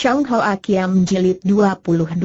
Chang Ho Akiam Jilid 22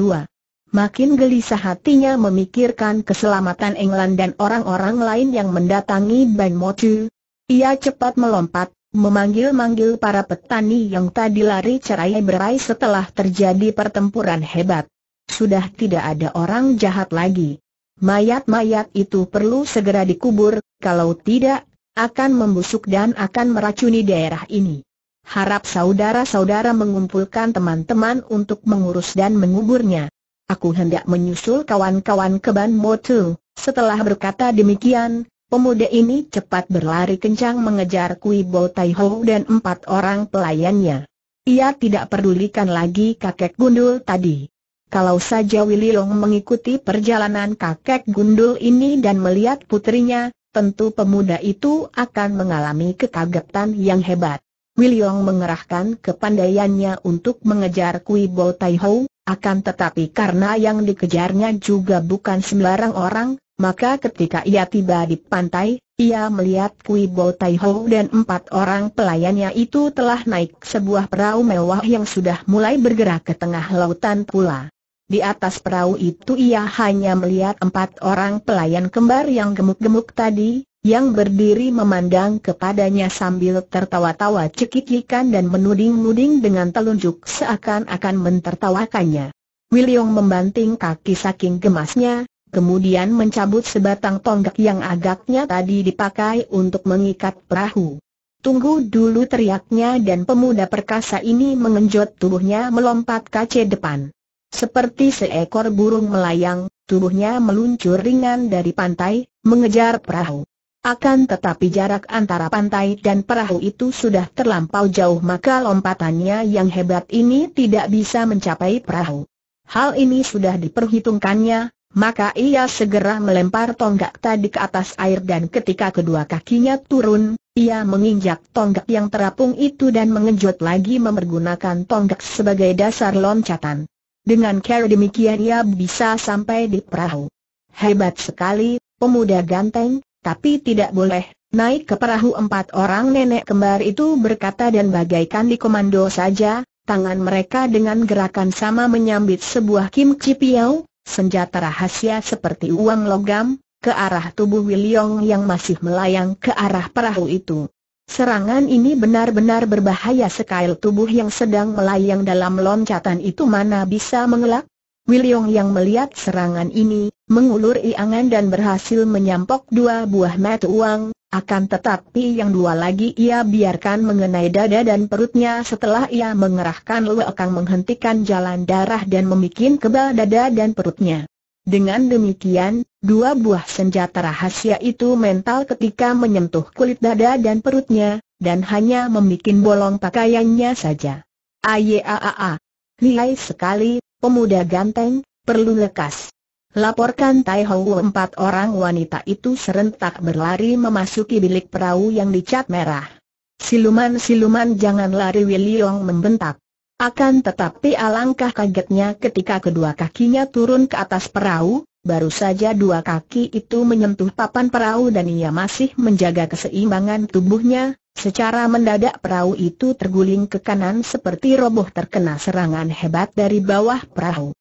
Makin gelisah hatinya memikirkan keselamatan England dan orang-orang lain yang mendatangi Ban Motu. Ia cepat melompat, memanggil-manggil para petani yang tadi lari cerai berai setelah terjadi pertempuran hebat. Sudah tidak ada orang jahat lagi. Mayat-mayat itu perlu segera dikubur, kalau tidak, akan membusuk dan akan meracuni daerah ini. Harap saudara-saudara mengumpulkan teman-teman untuk mengurus dan menguburnya. Aku hendak menyusul kawan-kawan ke Ban Motu. Setelah berkata demikian, pemuda ini cepat berlari kencang mengejar Kui Bo Tai Ho dan empat orang pelayannya. Ia tidak pedulikan lagi kakek gundul tadi. Kalau saja Willy Long mengikuti perjalanan kakek gundul ini dan melihat putrinya, tentu pemuda itu akan mengalami kekagetan yang hebat. Wiliong mengerahkan kepandaiannya untuk mengejar Kui Bo Tai Ho, akan tetapi karena yang dikejarnya juga bukan sembarang orang, maka ketika ia tiba di pantai, ia melihat Kui Bo Tai Ho dan empat orang pelayannya itu telah naik sebuah perahu mewah yang sudah mulai bergerak ke tengah lautan pula. Di atas perahu itu ia hanya melihat empat orang pelayan kembar yang gemuk-gemuk tadi, yang berdiri memandang kepadanya sambil tertawa-tawa cekikikan dan menuding-nuding dengan telunjuk seakan-akan mentertawakannya. William membanting kaki saking gemasnya, kemudian mencabut sebatang tonggak yang agaknya tadi dipakai untuk mengikat perahu. Tunggu dulu teriaknya dan pemuda perkasa ini mengenjot tubuhnya melompat kaca depan. Seperti seekor burung melayang, tubuhnya meluncur ringan dari pantai, mengejar perahu. Akan tetapi jarak antara pantai dan perahu itu sudah terlampau jauh maka lompatannya yang hebat ini tidak bisa mencapai perahu. Hal ini sudah diperhitungkannya, maka ia segera melempar tonggak tadi ke atas air dan ketika kedua kakinya turun, ia menginjak tonggak yang terapung itu dan mengejut lagi memergunakan tonggak sebagai dasar loncatan. Dengan cara demikian ia bisa sampai di perahu. Hebat sekali, pemuda ganteng, tapi tidak boleh, naik ke perahu empat orang nenek kembar itu berkata dan bagaikan di komando saja, tangan mereka dengan gerakan sama menyambit sebuah kim cipiau, senjata rahasia seperti uang logam, ke arah tubuh Wiliong yang masih melayang ke arah perahu itu. Serangan ini benar-benar berbahaya sekali tubuh yang sedang melayang dalam loncatan itu mana bisa mengelak? William yang melihat serangan ini, mengulur iangan dan berhasil menyampok dua buah mata uang, akan tetapi yang dua lagi ia biarkan mengenai dada dan perutnya setelah ia mengerahkan luakang menghentikan jalan darah dan memikin kebal dada dan perutnya. Dengan demikian, dua buah senjata rahasia itu mental ketika menyentuh kulit dada dan perutnya, dan hanya memikin bolong pakaiannya saja. Ayaaa, lihai sekali, pemuda ganteng, perlu lekas. Laporkan Tai Hou empat orang wanita itu serentak berlari memasuki bilik perahu yang dicat merah. Siluman-siluman jangan lari Wiliong membentak. Akan tetapi alangkah kagetnya ketika kedua kakinya turun ke atas perahu, baru saja dua kaki itu menyentuh papan perahu dan ia masih menjaga keseimbangan tubuhnya, secara mendadak perahu itu terguling ke kanan seperti roboh terkena serangan hebat dari bawah perahu.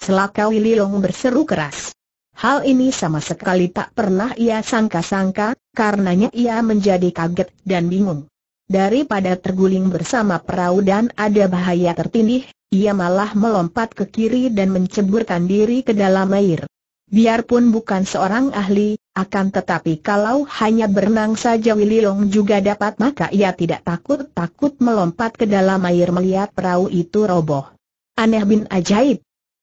Celaka Wililong berseru keras. Hal ini sama sekali tak pernah ia sangka-sangka, karenanya ia menjadi kaget dan bingung. Daripada terguling bersama perahu dan ada bahaya tertindih, ia malah melompat ke kiri dan menceburkan diri ke dalam air. Biarpun bukan seorang ahli, akan tetapi kalau hanya berenang saja Wililong juga dapat maka ia tidak takut-takut melompat ke dalam air melihat perahu itu roboh. Aneh bin ajaib,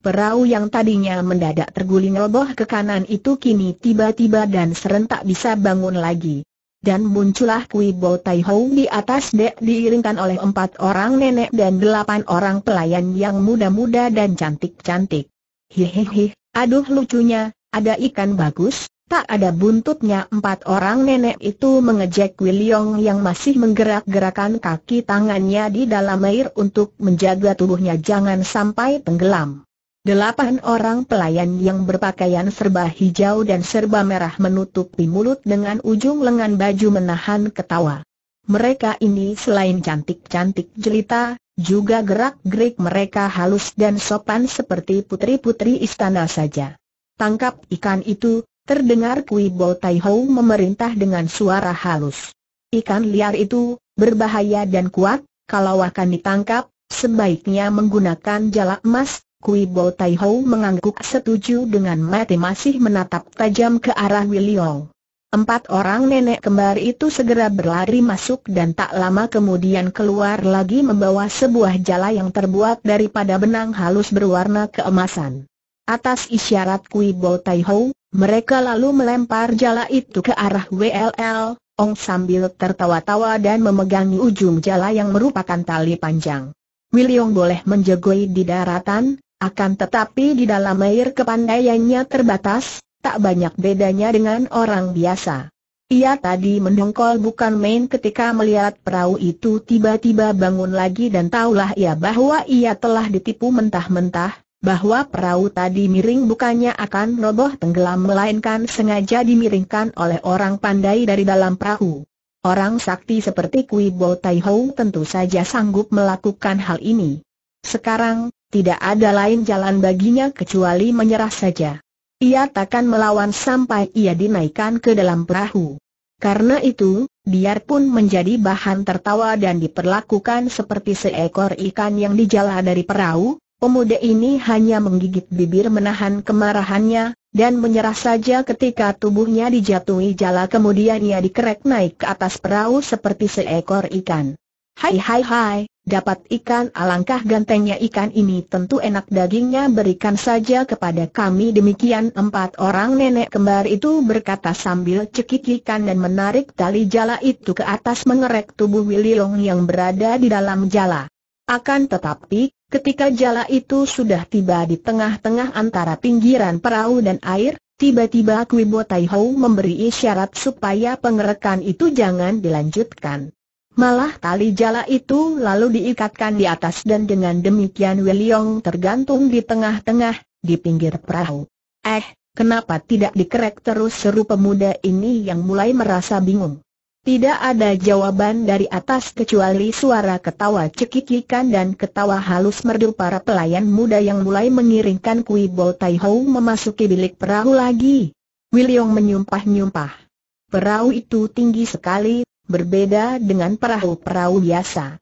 Perahu yang tadinya mendadak terguling roboh ke kanan itu kini tiba-tiba dan serentak bisa bangun lagi. Dan muncullah Kui Bo Tai Hou di atas dek diiringkan oleh empat orang nenek dan delapan orang pelayan yang muda-muda dan cantik-cantik. Hehehe, aduh lucunya, ada ikan bagus, tak ada buntutnya empat orang nenek itu mengejek liong yang masih menggerak-gerakan kaki tangannya di dalam air untuk menjaga tubuhnya jangan sampai tenggelam. Delapan orang pelayan yang berpakaian serba hijau dan serba merah menutupi mulut dengan ujung lengan baju menahan ketawa. Mereka ini selain cantik-cantik jelita, juga gerak-gerik mereka halus dan sopan seperti putri-putri istana saja. Tangkap ikan itu, terdengar Kui Bo Tai Hou memerintah dengan suara halus. Ikan liar itu, berbahaya dan kuat, kalau akan ditangkap, sebaiknya menggunakan jala emas, Kui Bo Tai Ho mengangguk setuju dengan mati masih menatap tajam ke arah William. Empat orang nenek kembar itu segera berlari masuk dan tak lama kemudian keluar lagi membawa sebuah jala yang terbuat daripada benang halus berwarna keemasan. Atas isyarat Kui Bo Tai Ho, mereka lalu melempar jala itu ke arah WLL, Ong sambil tertawa-tawa dan memegangi ujung jala yang merupakan tali panjang. William boleh menjegoi di daratan, akan tetapi di dalam air kepandaiannya terbatas, tak banyak bedanya dengan orang biasa. Ia tadi mendongkol bukan main ketika melihat perahu itu tiba-tiba bangun lagi dan taulah ia bahwa ia telah ditipu mentah-mentah, bahwa perahu tadi miring bukannya akan roboh tenggelam melainkan sengaja dimiringkan oleh orang pandai dari dalam perahu. Orang sakti seperti Kui Bo Tai Hou tentu saja sanggup melakukan hal ini. Sekarang, tidak ada lain jalan baginya kecuali menyerah saja. Ia takkan melawan sampai ia dinaikkan ke dalam perahu. Karena itu, biarpun menjadi bahan tertawa dan diperlakukan seperti seekor ikan yang dijala dari perahu, pemuda ini hanya menggigit bibir menahan kemarahannya, dan menyerah saja ketika tubuhnya dijatuhi jala kemudian ia dikerek naik ke atas perahu seperti seekor ikan. Hai hai hai, dapat ikan alangkah gantengnya ikan ini tentu enak dagingnya berikan saja kepada kami demikian empat orang nenek kembar itu berkata sambil cekik ikan dan menarik tali jala itu ke atas mengerek tubuh Willy Long yang berada di dalam jala. Akan tetapi, ketika jala itu sudah tiba di tengah-tengah antara pinggiran perahu dan air, tiba-tiba Tai Taihou memberi isyarat supaya pengerekan itu jangan dilanjutkan. Malah tali jala itu lalu diikatkan di atas dan dengan demikian Wiliong tergantung di tengah-tengah, di pinggir perahu. Eh, kenapa tidak dikerek terus seru pemuda ini yang mulai merasa bingung. Tidak ada jawaban dari atas kecuali suara ketawa cekikikan dan ketawa halus merdu para pelayan muda yang mulai mengiringkan Kui bol Tai Ho memasuki bilik perahu lagi. Wiliong menyumpah-nyumpah. Perahu itu tinggi sekali, berbeda dengan perahu-perahu biasa.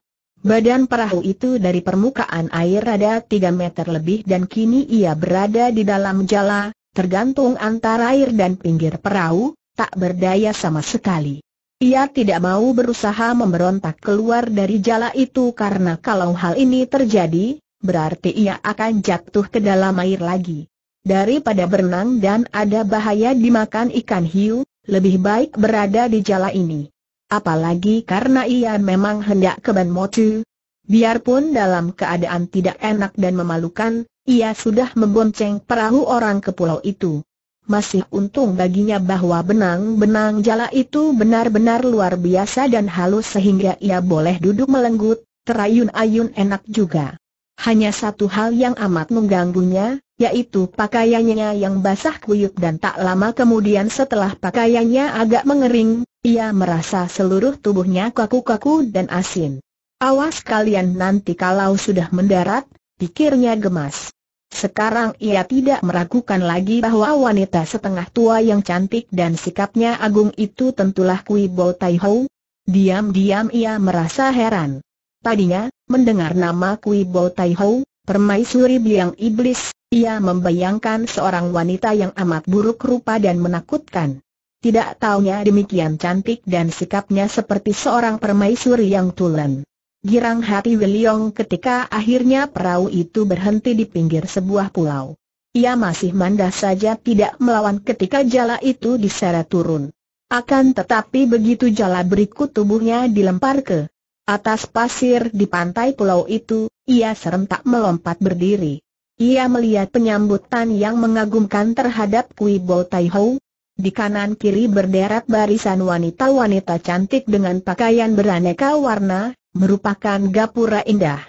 Badan perahu itu dari permukaan air ada 3 meter lebih dan kini ia berada di dalam jala, tergantung antara air dan pinggir perahu, tak berdaya sama sekali. Ia tidak mau berusaha memberontak keluar dari jala itu karena kalau hal ini terjadi, berarti ia akan jatuh ke dalam air lagi. Daripada berenang dan ada bahaya dimakan ikan hiu, lebih baik berada di jala ini. Apalagi karena ia memang hendak ke Ban Mochu. Biarpun dalam keadaan tidak enak dan memalukan, ia sudah membonceng perahu orang ke pulau itu. Masih untung baginya bahwa benang-benang jala itu benar-benar luar biasa dan halus sehingga ia boleh duduk melenggut, terayun-ayun enak juga. Hanya satu hal yang amat mengganggunya, yaitu pakaiannya yang basah kuyup dan tak lama kemudian setelah pakaiannya agak mengering, ia merasa seluruh tubuhnya kaku-kaku dan asin. Awas kalian nanti kalau sudah mendarat, pikirnya gemas. Sekarang ia tidak meragukan lagi bahwa wanita setengah tua yang cantik dan sikapnya agung itu tentulah Kui Bo Tai Ho. Diam-diam ia merasa heran. Tadinya, mendengar nama Kui Bo Tai Ho, permaisuri biang iblis, ia membayangkan seorang wanita yang amat buruk rupa dan menakutkan. Tidak taunya demikian cantik dan sikapnya seperti seorang permaisuri yang tulen. Girang hati Wiliong ketika akhirnya perahu itu berhenti di pinggir sebuah pulau. Ia masih mandas saja tidak melawan ketika jala itu diseret turun. Akan tetapi begitu jala berikut tubuhnya dilempar ke atas pasir di pantai pulau itu, ia serentak melompat berdiri. Ia melihat penyambutan yang mengagumkan terhadap Kui Bo Tai Hou. Di kanan kiri berderet barisan wanita-wanita cantik dengan pakaian beraneka warna, merupakan gapura indah.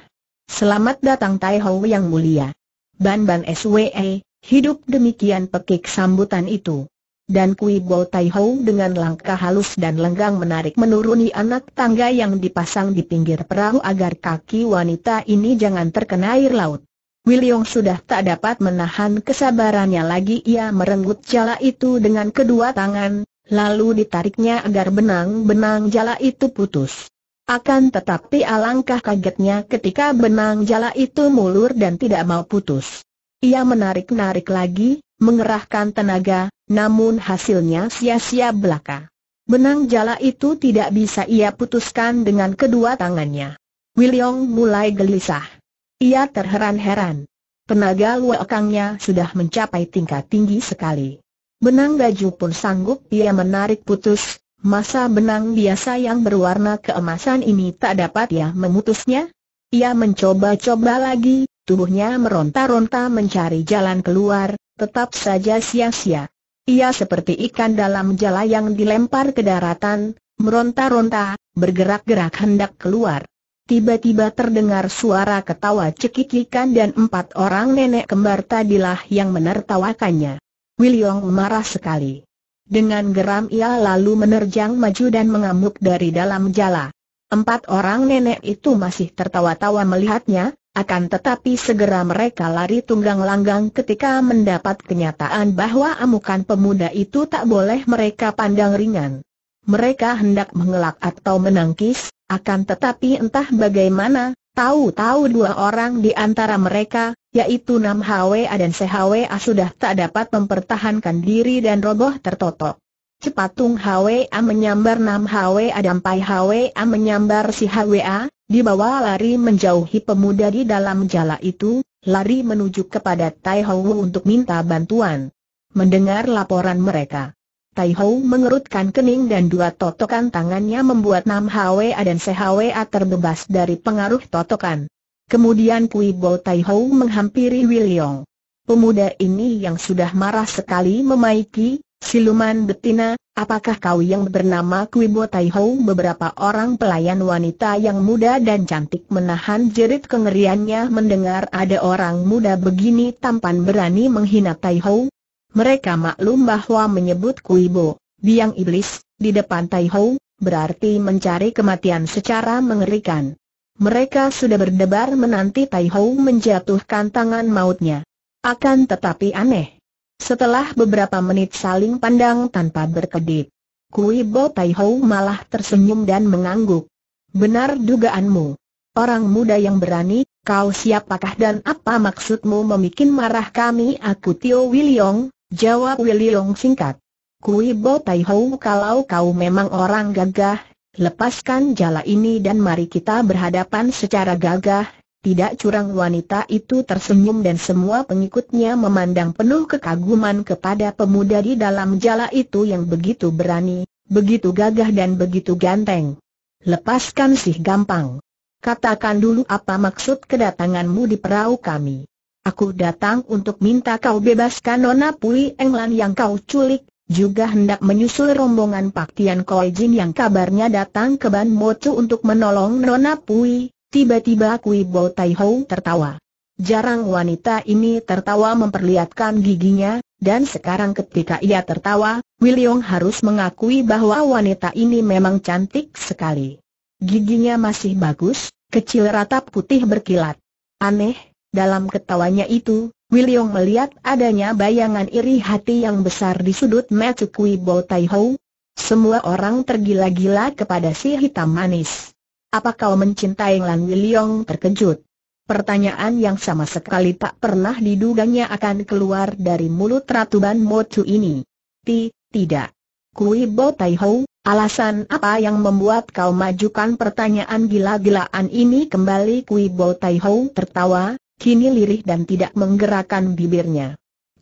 Selamat datang Tai Hou yang mulia. Ban Ban SWE, hidup demikian pekik sambutan itu. Dan Kui Bo Tai Hou dengan langkah halus dan lenggang menarik menuruni anak tangga yang dipasang di pinggir perahu agar kaki wanita ini jangan terkena air laut. Wiliong sudah tak dapat menahan kesabarannya lagi ia merenggut jala itu dengan kedua tangan, lalu ditariknya agar benang-benang jala itu putus. Akan tetapi alangkah kagetnya ketika benang jala itu mulur dan tidak mau putus. Ia menarik-narik lagi, mengerahkan tenaga, namun hasilnya sia-sia belaka. Benang jala itu tidak bisa ia putuskan dengan kedua tangannya. Wiliong mulai gelisah. Ia terheran-heran. Tenaga luakangnya sudah mencapai tingkat tinggi sekali. Benang baju pun sanggup ia menarik putus, masa benang biasa yang berwarna keemasan ini tak dapat ia memutusnya? Ia mencoba-coba lagi, tubuhnya meronta-ronta mencari jalan keluar, tetap saja sia-sia. Ia seperti ikan dalam jala yang dilempar ke daratan, meronta-ronta, bergerak-gerak hendak keluar. Tiba-tiba terdengar suara ketawa cekikikan dan empat orang nenek kembar tadilah yang menertawakannya. William marah sekali. Dengan geram ia lalu menerjang maju dan mengamuk dari dalam jala. Empat orang nenek itu masih tertawa-tawa melihatnya, akan tetapi segera mereka lari tunggang langgang ketika mendapat kenyataan bahwa amukan pemuda itu tak boleh mereka pandang ringan mereka hendak mengelak atau menangkis, akan tetapi entah bagaimana, tahu-tahu dua orang di antara mereka, yaitu Nam Hwa dan Se Hwa sudah tak dapat mempertahankan diri dan roboh tertotok. Cepat Tung Hwa menyambar Nam Hwa dan Pai Hwa menyambar si Hwa, dibawa lari menjauhi pemuda di dalam jala itu, lari menuju kepada Tai Hwa untuk minta bantuan. Mendengar laporan mereka, Tai Hou mengerutkan kening dan dua totokan tangannya membuat Nam Hwa dan Se Hwa terbebas dari pengaruh totokan. Kemudian Kui Bo Tai Hou menghampiri Wiliong. Pemuda ini yang sudah marah sekali memaiki, siluman betina, apakah kau yang bernama Kui Bo Tai Hou? Beberapa orang pelayan wanita yang muda dan cantik menahan jerit kengeriannya mendengar ada orang muda begini tampan berani menghina Tai Hou. Mereka maklum bahwa menyebut Kuibo, biang iblis, di depan Tai berarti mencari kematian secara mengerikan. Mereka sudah berdebar menanti Tai menjatuhkan tangan mautnya. Akan tetapi aneh. Setelah beberapa menit saling pandang tanpa berkedip, Kuibo Tai malah tersenyum dan mengangguk. Benar dugaanmu. Orang muda yang berani, kau siapakah dan apa maksudmu memikin marah kami? Aku Tio Wiliong, Jawab Long singkat. Kui Bo Tai Hou kalau kau memang orang gagah, lepaskan jala ini dan mari kita berhadapan secara gagah. Tidak curang wanita itu tersenyum dan semua pengikutnya memandang penuh kekaguman kepada pemuda di dalam jala itu yang begitu berani, begitu gagah dan begitu ganteng. Lepaskan sih gampang. Katakan dulu apa maksud kedatanganmu di perahu kami. Aku datang untuk minta kau bebaskan Nona Pui Englan yang kau culik, juga hendak menyusul rombongan Pak Tian Koi Jin yang kabarnya datang ke Ban Mocu untuk menolong Nona Pui. Tiba-tiba Kui Bo Tai Ho tertawa. Jarang wanita ini tertawa memperlihatkan giginya, dan sekarang ketika ia tertawa, William harus mengakui bahwa wanita ini memang cantik sekali. Giginya masih bagus, kecil ratap putih berkilat. Aneh, dalam ketawanya itu, William melihat adanya bayangan iri hati yang besar di sudut mata Kui Bo Tai Ho. Semua orang tergila-gila kepada si hitam manis. Apa kau mencintai Lan William terkejut? Pertanyaan yang sama sekali tak pernah diduganya akan keluar dari mulut Ratu Ban Mocu ini. Ti, tidak. Kui Bo Tai Ho, alasan apa yang membuat kau majukan pertanyaan gila-gilaan ini kembali Kui Bo Tai Ho tertawa, kini lirih dan tidak menggerakkan bibirnya.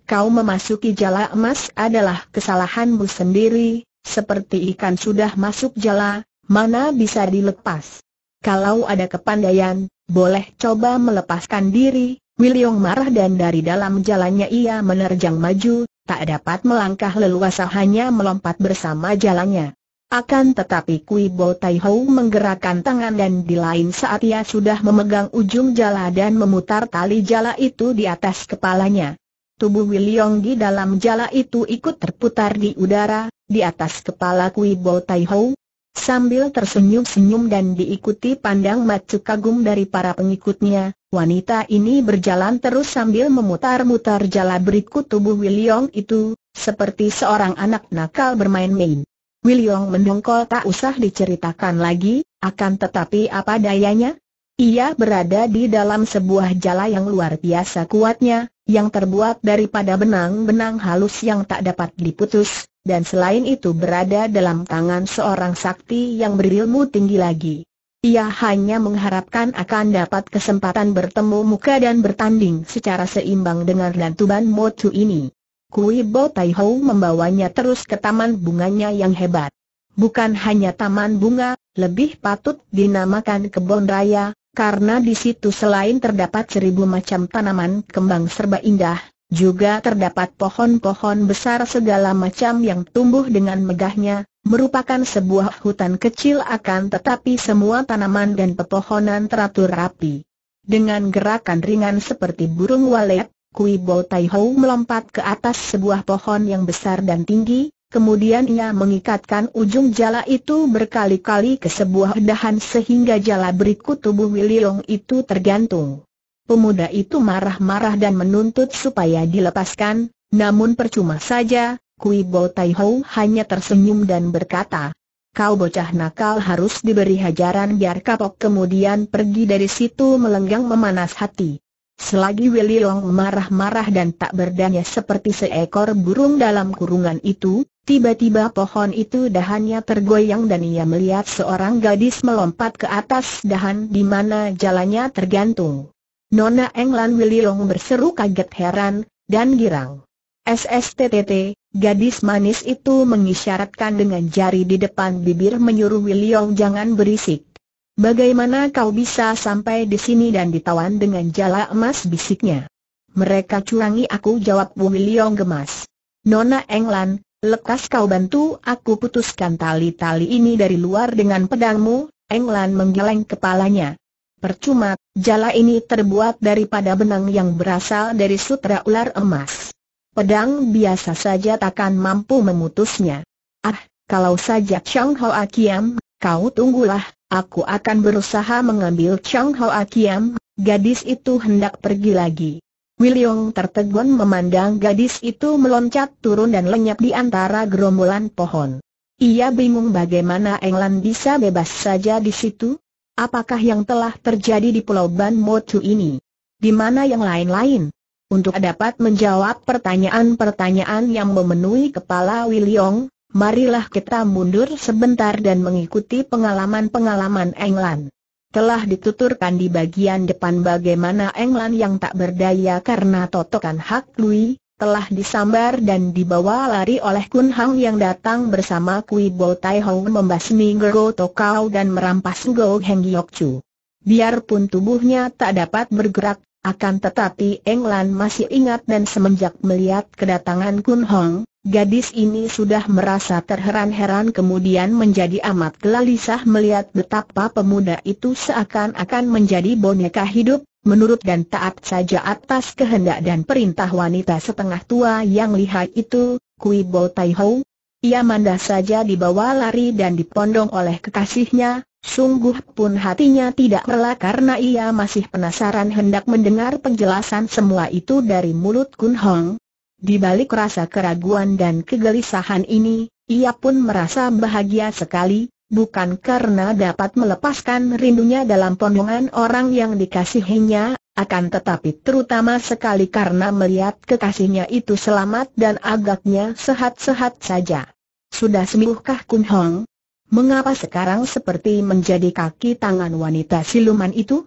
Kau memasuki jala emas adalah kesalahanmu sendiri, seperti ikan sudah masuk jala, mana bisa dilepas. Kalau ada kepandaian, boleh coba melepaskan diri, William marah dan dari dalam jalannya ia menerjang maju, tak dapat melangkah leluasa hanya melompat bersama jalannya. Akan tetapi Kui Bo Tai Ho menggerakkan tangan dan di lain saat ia sudah memegang ujung jala dan memutar tali jala itu di atas kepalanya. Tubuh Wiliong di dalam jala itu ikut terputar di udara, di atas kepala Kui Bo Tai Ho. Sambil tersenyum-senyum dan diikuti pandang macu kagum dari para pengikutnya, wanita ini berjalan terus sambil memutar-mutar jala berikut tubuh Wiliong itu, seperti seorang anak nakal bermain-main. Wiliong mendongkol tak usah diceritakan lagi, akan tetapi apa dayanya? Ia berada di dalam sebuah jala yang luar biasa kuatnya, yang terbuat daripada benang-benang halus yang tak dapat diputus, dan selain itu berada dalam tangan seorang sakti yang berilmu tinggi lagi. Ia hanya mengharapkan akan dapat kesempatan bertemu muka dan bertanding secara seimbang dengan lantuban motu ini. Kui Bo Tai Ho membawanya terus ke taman bunganya yang hebat. Bukan hanya taman bunga, lebih patut dinamakan kebun raya, karena di situ selain terdapat seribu macam tanaman kembang serba indah, juga terdapat pohon-pohon besar segala macam yang tumbuh dengan megahnya, merupakan sebuah hutan kecil akan tetapi semua tanaman dan pepohonan teratur rapi. Dengan gerakan ringan seperti burung walet, Kui Bo Tai Ho melompat ke atas sebuah pohon yang besar dan tinggi, kemudian ia mengikatkan ujung jala itu berkali-kali ke sebuah dahan sehingga jala berikut tubuh Wililong itu tergantung. Pemuda itu marah-marah dan menuntut supaya dilepaskan, namun percuma saja, Kui Bo Tai Ho hanya tersenyum dan berkata, Kau bocah nakal harus diberi hajaran biar kapok kemudian pergi dari situ melenggang memanas hati. Selagi Willy Long marah-marah dan tak berdaya seperti seekor burung dalam kurungan itu, tiba-tiba pohon itu dahannya tergoyang dan ia melihat seorang gadis melompat ke atas dahan di mana jalannya tergantung. Nona Englan Willy Long berseru kaget heran, dan girang. SSTTT, gadis manis itu mengisyaratkan dengan jari di depan bibir menyuruh Willy Long jangan berisik. Bagaimana kau bisa sampai di sini dan ditawan dengan jala emas bisiknya? Mereka curangi aku jawab Wu Liong gemas. Nona Englan, lekas kau bantu aku putuskan tali-tali ini dari luar dengan pedangmu, Englan menggeleng kepalanya. Percuma, jala ini terbuat daripada benang yang berasal dari sutra ular emas. Pedang biasa saja takkan mampu memutusnya. Ah, kalau saja Chang Hoa Kiam, kau tunggulah, aku akan berusaha mengambil Chang Hao Akiam. gadis itu hendak pergi lagi. William tertegun memandang gadis itu meloncat turun dan lenyap di antara gerombolan pohon. Ia bingung bagaimana England bisa bebas saja di situ? Apakah yang telah terjadi di Pulau Ban Motu ini? Di mana yang lain-lain? Untuk dapat menjawab pertanyaan-pertanyaan yang memenuhi kepala William, marilah kita mundur sebentar dan mengikuti pengalaman-pengalaman Englan. Telah dituturkan di bagian depan bagaimana Englan yang tak berdaya karena totokan hak Lui, telah disambar dan dibawa lari oleh Kun Hang yang datang bersama Kui Bo Tai Hong membasmi Go Tokau dan merampas Go Heng Yok Chu. Biarpun tubuhnya tak dapat bergerak, akan tetapi Englan masih ingat dan semenjak melihat kedatangan Kun Hong, Gadis ini sudah merasa terheran-heran kemudian menjadi amat gelisah melihat betapa pemuda itu seakan-akan menjadi boneka hidup, menurut dan taat saja atas kehendak dan perintah wanita setengah tua yang lihai itu, Kui Bo Tai Ho. Ia mandah saja dibawa lari dan dipondong oleh kekasihnya, sungguh pun hatinya tidak rela karena ia masih penasaran hendak mendengar penjelasan semua itu dari mulut Kun Hong. Di balik rasa keraguan dan kegelisahan ini, ia pun merasa bahagia sekali, bukan karena dapat melepaskan rindunya dalam pondongan orang yang dikasihinya, akan tetapi terutama sekali karena melihat kekasihnya itu selamat dan agaknya sehat-sehat saja. Sudah sembuhkah Kun Hong? Mengapa sekarang seperti menjadi kaki tangan wanita siluman itu?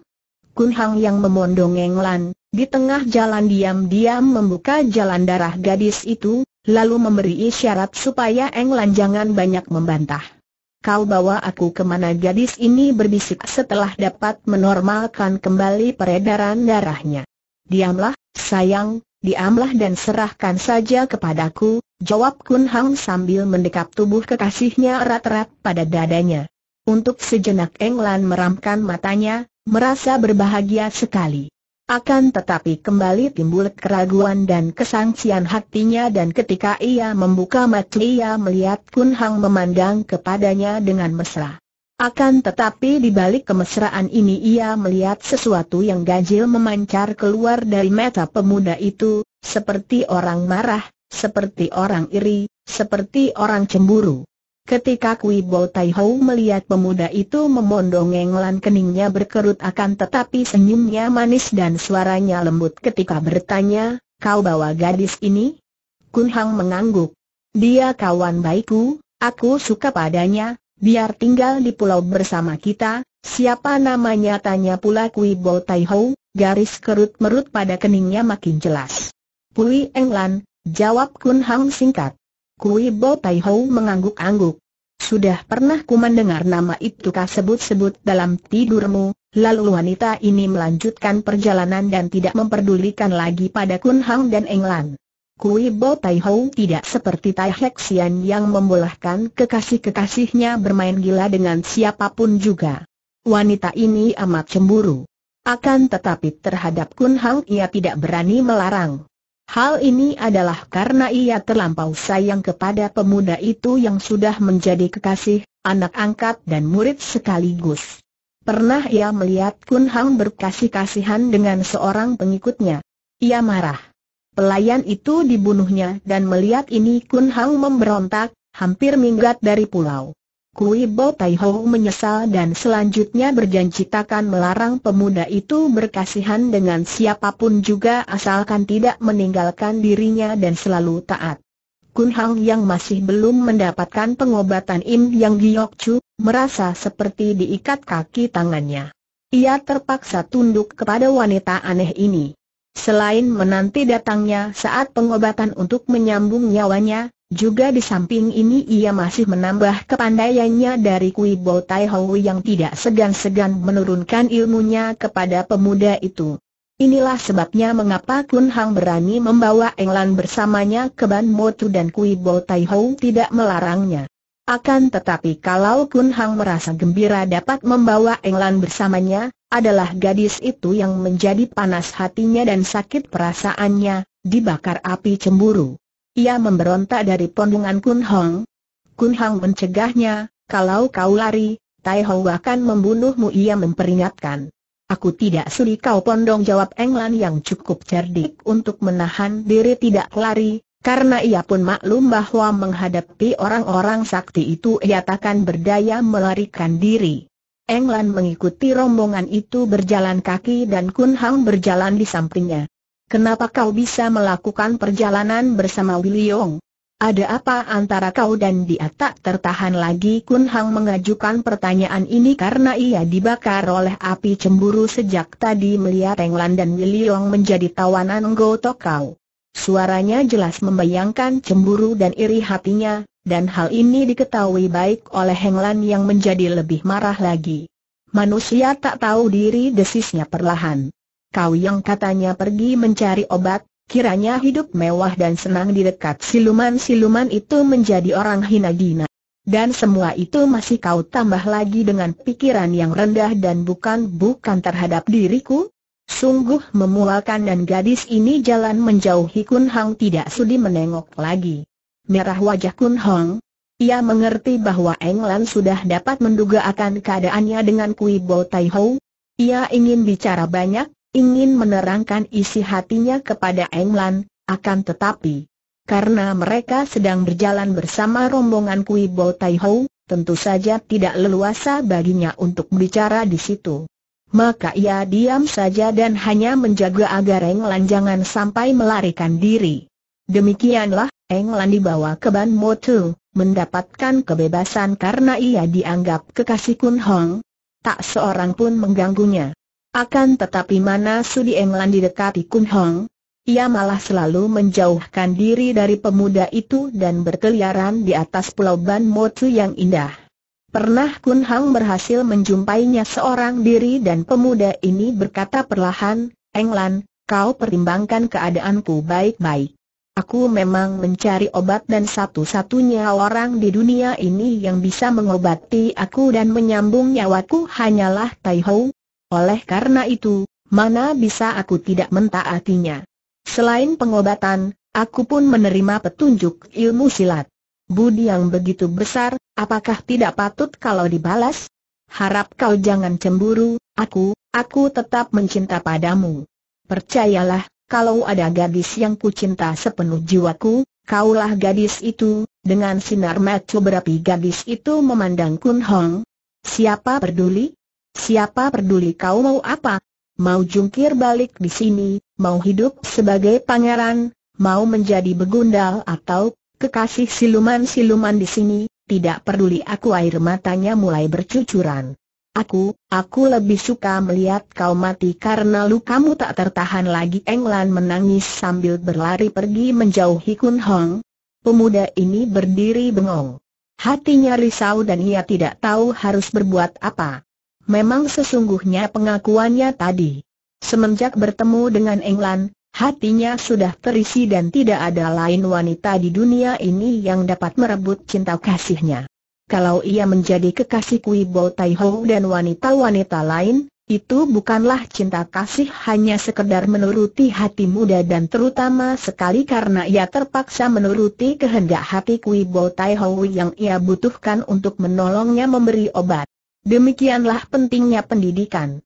Kunhang yang memondong englan, di tengah jalan diam-diam membuka jalan darah gadis itu, lalu memberi isyarat supaya englan jangan banyak membantah. Kau bawa aku kemana gadis ini berbisik setelah dapat menormalkan kembali peredaran darahnya. Diamlah, sayang, diamlah dan serahkan saja kepadaku, jawab Kunhang sambil mendekap tubuh kekasihnya erat-erat pada dadanya. Untuk sejenak Englan meramkan matanya, merasa berbahagia sekali. Akan tetapi kembali timbul keraguan dan kesangsian hatinya dan ketika ia membuka mata ia melihat Kun Hang memandang kepadanya dengan mesra. Akan tetapi di balik kemesraan ini ia melihat sesuatu yang ganjil memancar keluar dari mata pemuda itu, seperti orang marah, seperti orang iri, seperti orang cemburu. Ketika Kui Bo Tai Ho melihat pemuda itu memondong englan keningnya berkerut akan tetapi senyumnya manis dan suaranya lembut ketika bertanya, kau bawa gadis ini? Kun Hang mengangguk. Dia kawan baikku, aku suka padanya, biar tinggal di pulau bersama kita, siapa namanya tanya pula Kui Bo Tai Ho, garis kerut merut pada keningnya makin jelas. Pui Englan, jawab Kun Hang singkat. Kui Bo Tai Ho mengangguk-angguk. Sudah pernah ku mendengar nama itu kah sebut-sebut dalam tidurmu, lalu wanita ini melanjutkan perjalanan dan tidak memperdulikan lagi pada Kun Hang dan Eng Lan. Kui Bo Tai Ho tidak seperti Tai Hek Sian yang membolehkan kekasih-kekasihnya bermain gila dengan siapapun juga. Wanita ini amat cemburu. Akan tetapi terhadap Kun Hang ia tidak berani melarang. Hal ini adalah karena ia terlampau sayang kepada pemuda itu yang sudah menjadi kekasih, anak angkat dan murid sekaligus. Pernah ia melihat Kun Hang berkasih-kasihan dengan seorang pengikutnya. Ia marah. Pelayan itu dibunuhnya dan melihat ini Kun Hang memberontak, hampir minggat dari pulau. Kui Bo Tai Ho menyesal dan selanjutnya berjanji takkan melarang pemuda itu berkasihan dengan siapapun juga asalkan tidak meninggalkan dirinya dan selalu taat. Kun Hang yang masih belum mendapatkan pengobatan Im Yang Giok Chu, merasa seperti diikat kaki tangannya. Ia terpaksa tunduk kepada wanita aneh ini. Selain menanti datangnya saat pengobatan untuk menyambung nyawanya, juga di samping ini ia masih menambah kepandaiannya dari Kui Bo Tai Hou yang tidak segan-segan menurunkan ilmunya kepada pemuda itu. Inilah sebabnya mengapa Kun Hang berani membawa Englan bersamanya ke Ban Motu dan Kui Bo Tai Hou tidak melarangnya. Akan tetapi kalau Kun Hang merasa gembira dapat membawa Englan bersamanya, adalah gadis itu yang menjadi panas hatinya dan sakit perasaannya, dibakar api cemburu. Ia memberontak dari pondungan Kun Hong. Kun Hong mencegahnya, kalau kau lari, Tai Hong akan membunuhmu ia memperingatkan. Aku tidak suri kau pondong jawab Englan yang cukup cerdik untuk menahan diri tidak lari, karena ia pun maklum bahwa menghadapi orang-orang sakti itu ia takkan berdaya melarikan diri. Englan mengikuti rombongan itu berjalan kaki dan Kun Hang berjalan di sampingnya. Kenapa kau bisa melakukan perjalanan bersama Wiliong? Ada apa antara kau dan dia tak tertahan lagi Kun Hang mengajukan pertanyaan ini karena ia dibakar oleh api cemburu sejak tadi melihat Lan dan Wiliong menjadi tawanan Goto kau. Suaranya jelas membayangkan cemburu dan iri hatinya, dan hal ini diketahui baik oleh Henglan yang menjadi lebih marah lagi. Manusia tak tahu diri desisnya perlahan kau yang katanya pergi mencari obat, kiranya hidup mewah dan senang di dekat siluman-siluman itu menjadi orang hina dina. Dan semua itu masih kau tambah lagi dengan pikiran yang rendah dan bukan-bukan terhadap diriku? Sungguh memualkan dan gadis ini jalan menjauhi Kun Hang tidak sudi menengok lagi. Merah wajah Kun Hang. Ia mengerti bahwa Englan sudah dapat menduga akan keadaannya dengan Kui Bo Tai Ho. Ia ingin bicara banyak, ingin menerangkan isi hatinya kepada Englan, akan tetapi, karena mereka sedang berjalan bersama rombongan Kui Bo Tai Ho, tentu saja tidak leluasa baginya untuk bicara di situ. Maka ia diam saja dan hanya menjaga agar Englan jangan sampai melarikan diri. Demikianlah, Englan dibawa ke Ban Tu, mendapatkan kebebasan karena ia dianggap kekasih Kun Hong. Tak seorang pun mengganggunya. Akan tetapi mana Sudi Englan didekati Kun Hong, ia malah selalu menjauhkan diri dari pemuda itu dan berkeliaran di atas pulau Ban Motu yang indah. Pernah Kun Hang berhasil menjumpainya seorang diri dan pemuda ini berkata perlahan, Englan, kau pertimbangkan keadaanku baik-baik. Aku memang mencari obat dan satu-satunya orang di dunia ini yang bisa mengobati aku dan menyambung nyawaku hanyalah Tai oleh karena itu, mana bisa aku tidak mentaatinya. Selain pengobatan, aku pun menerima petunjuk ilmu silat. Budi yang begitu besar, apakah tidak patut kalau dibalas? Harap kau jangan cemburu, aku, aku tetap mencinta padamu. Percayalah, kalau ada gadis yang kucinta sepenuh jiwaku, kaulah gadis itu, dengan sinar mata berapi gadis itu memandang Kun Hong. Siapa peduli? Siapa peduli kau mau apa? Mau jungkir balik di sini, mau hidup sebagai pangeran, mau menjadi begundal atau kekasih siluman-siluman di sini, tidak peduli aku air matanya mulai bercucuran. Aku, aku lebih suka melihat kau mati karena lukamu tak tertahan lagi Englan menangis sambil berlari pergi menjauhi Kun Hong. Pemuda ini berdiri bengong. Hatinya risau dan ia tidak tahu harus berbuat apa. Memang sesungguhnya pengakuannya tadi. Semenjak bertemu dengan Englan, hatinya sudah terisi dan tidak ada lain wanita di dunia ini yang dapat merebut cinta kasihnya. Kalau ia menjadi kekasih Kui Bo Tai Ho dan wanita-wanita lain, itu bukanlah cinta kasih hanya sekedar menuruti hati muda dan terutama sekali karena ia terpaksa menuruti kehendak hati Kui Bo Tai Ho yang ia butuhkan untuk menolongnya memberi obat. Demikianlah pentingnya pendidikan.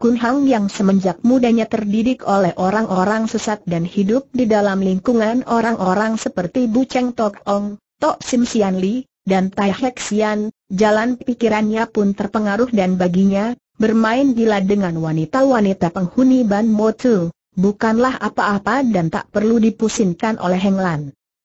Kun yang semenjak mudanya terdidik oleh orang-orang sesat dan hidup di dalam lingkungan orang-orang seperti Bu Cheng Tok Ong, Tok Sim Sian Li, dan Tai Hek Sian, jalan pikirannya pun terpengaruh dan baginya, bermain gila dengan wanita-wanita penghuni Ban Mo Tu, bukanlah apa-apa dan tak perlu dipusingkan oleh Heng Lan.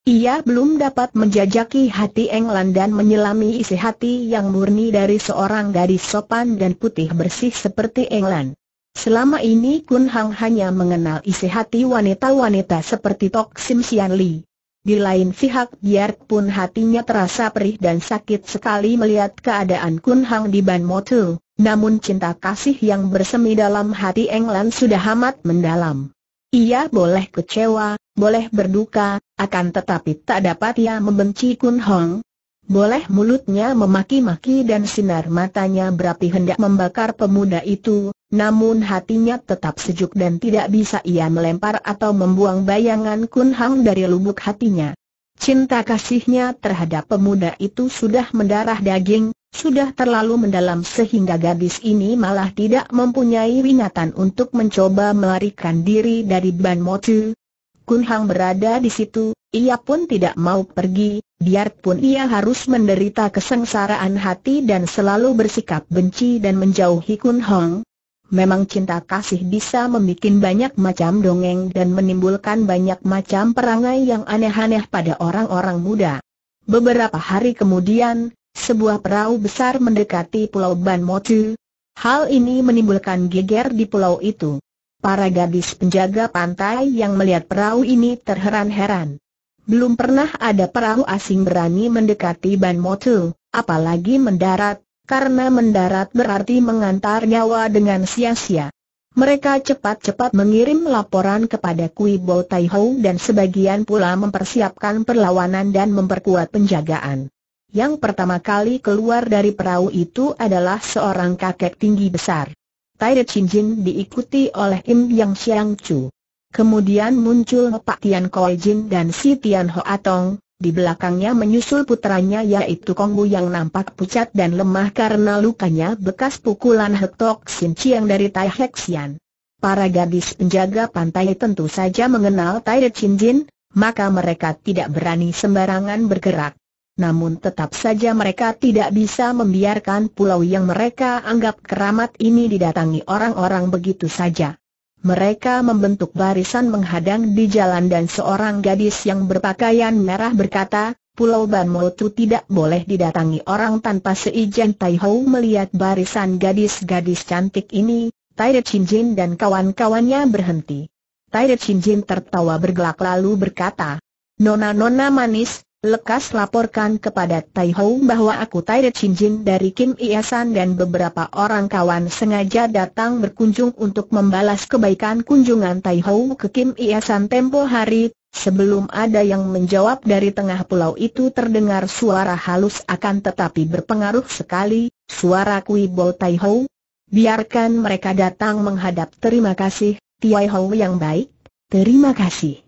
Ia belum dapat menjajaki hati Englan dan menyelami isi hati yang murni dari seorang gadis sopan dan putih bersih seperti Englan. Selama ini Kun Hang hanya mengenal isi hati wanita-wanita seperti Tok Sim Sian Li. Di lain pihak biarpun hatinya terasa perih dan sakit sekali melihat keadaan Kun Hang di Ban Motu, namun cinta kasih yang bersemi dalam hati Englan sudah amat mendalam. Ia boleh kecewa, boleh berduka, akan tetapi tak dapat ia membenci Kun Hong. Boleh mulutnya memaki-maki dan sinar matanya berapi hendak membakar pemuda itu, namun hatinya tetap sejuk dan tidak bisa ia melempar atau membuang bayangan Kun Hong dari lubuk hatinya. Cinta kasihnya terhadap pemuda itu sudah mendarah daging, sudah terlalu mendalam sehingga gadis ini malah tidak mempunyai ingatan untuk mencoba melarikan diri dari Ban Motu. Kun Hang berada di situ, ia pun tidak mau pergi, biarpun ia harus menderita kesengsaraan hati dan selalu bersikap benci dan menjauhi Kun Hang. Memang cinta kasih bisa membuat banyak macam dongeng dan menimbulkan banyak macam perangai yang aneh-aneh pada orang-orang muda. Beberapa hari kemudian, sebuah perahu besar mendekati pulau Ban Motu. Hal ini menimbulkan geger di pulau itu. Para gadis penjaga pantai yang melihat perahu ini terheran-heran. Belum pernah ada perahu asing berani mendekati Ban Motu, apalagi mendarat, karena mendarat berarti mengantar nyawa dengan sia-sia. Mereka cepat-cepat mengirim laporan kepada Kui Bo Tai Ho dan sebagian pula mempersiapkan perlawanan dan memperkuat penjagaan. Yang pertama kali keluar dari perahu itu adalah seorang kakek tinggi besar. Tai De Chin Jin diikuti oleh Im Yang Xiang Chu. Kemudian muncul Pak Tian Koi Jin dan Si Tian Ho Atong, di belakangnya menyusul putranya yaitu Kong Bu yang nampak pucat dan lemah karena lukanya bekas pukulan Hetok Sin Chiang dari Tai Hek Xian. Para gadis penjaga pantai tentu saja mengenal Tai De Chin Jin, maka mereka tidak berani sembarangan bergerak. Namun tetap saja mereka tidak bisa membiarkan pulau yang mereka anggap keramat ini didatangi orang-orang begitu saja. Mereka membentuk barisan menghadang di jalan dan seorang gadis yang berpakaian merah berkata, Pulau Ban Motu tidak boleh didatangi orang tanpa seijen Tai melihat barisan gadis-gadis cantik ini, Tai Chin dan kawan-kawannya berhenti. Tai Chin tertawa bergelak lalu berkata, Nona-nona manis, Lekas laporkan kepada Tai Hou bahwa aku Tai Jin dari Kim Iasan dan beberapa orang kawan sengaja datang berkunjung untuk membalas kebaikan kunjungan Tai Hou ke Kim Iasan tempo hari. Sebelum ada yang menjawab dari tengah pulau itu terdengar suara halus akan tetapi berpengaruh sekali, suara Kui Bo Tai Hou. Biarkan mereka datang menghadap terima kasih, Tai Hou yang baik, terima kasih.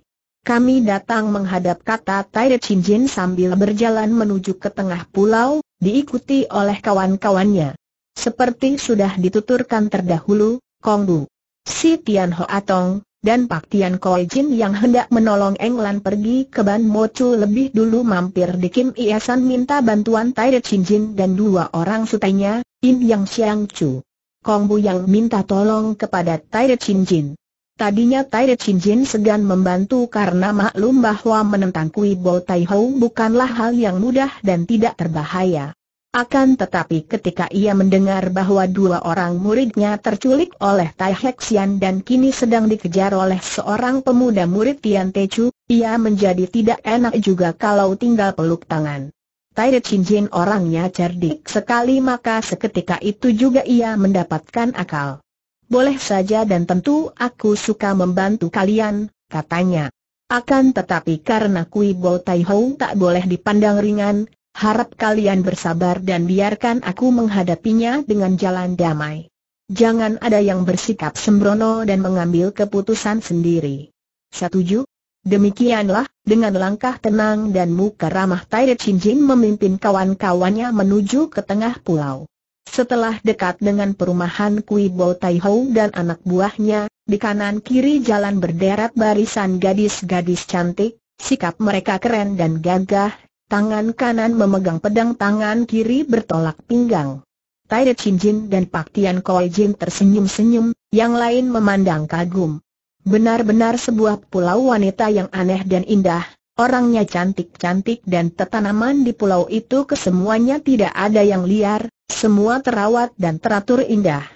Kami datang menghadap kata Tai Jin sambil berjalan menuju ke tengah pulau, diikuti oleh kawan-kawannya. Seperti sudah dituturkan terdahulu, Kongbu, si Tian Ho Atong, dan Pak Tian Koi Jin yang hendak menolong Englan pergi ke Ban Chu lebih dulu mampir di Kim Iasan minta bantuan Tai Chin Jin dan dua orang sutainya, Im Yang Siang Chu. Kongbu yang minta tolong kepada Tai Chin Jin. Tadinya Tai Chin Jin segan membantu karena maklum bahwa menentang Kui Bo Tai Ho bukanlah hal yang mudah dan tidak terbahaya. Akan tetapi ketika ia mendengar bahwa dua orang muridnya terculik oleh Tai Hexian dan kini sedang dikejar oleh seorang pemuda murid Tian Te Chu, ia menjadi tidak enak juga kalau tinggal peluk tangan. Tai Chin Jin orangnya cerdik sekali maka seketika itu juga ia mendapatkan akal boleh saja dan tentu aku suka membantu kalian, katanya. Akan tetapi karena Kui Bo Tai Hou tak boleh dipandang ringan, harap kalian bersabar dan biarkan aku menghadapinya dengan jalan damai. Jangan ada yang bersikap sembrono dan mengambil keputusan sendiri. Setuju? Demikianlah, dengan langkah tenang dan muka ramah Tai Chin Jin memimpin kawan-kawannya menuju ke tengah pulau. Setelah dekat dengan perumahan Kui Bo Tai Ho dan anak buahnya, di kanan kiri jalan berderet barisan gadis-gadis cantik, sikap mereka keren dan gagah, tangan kanan memegang pedang tangan kiri bertolak pinggang. Tai De Chin Jin dan Pak Tian Koi Jin tersenyum-senyum, yang lain memandang kagum. Benar-benar sebuah pulau wanita yang aneh dan indah, Orangnya cantik-cantik dan tetanaman di pulau itu kesemuanya tidak ada yang liar, semua terawat dan teratur indah.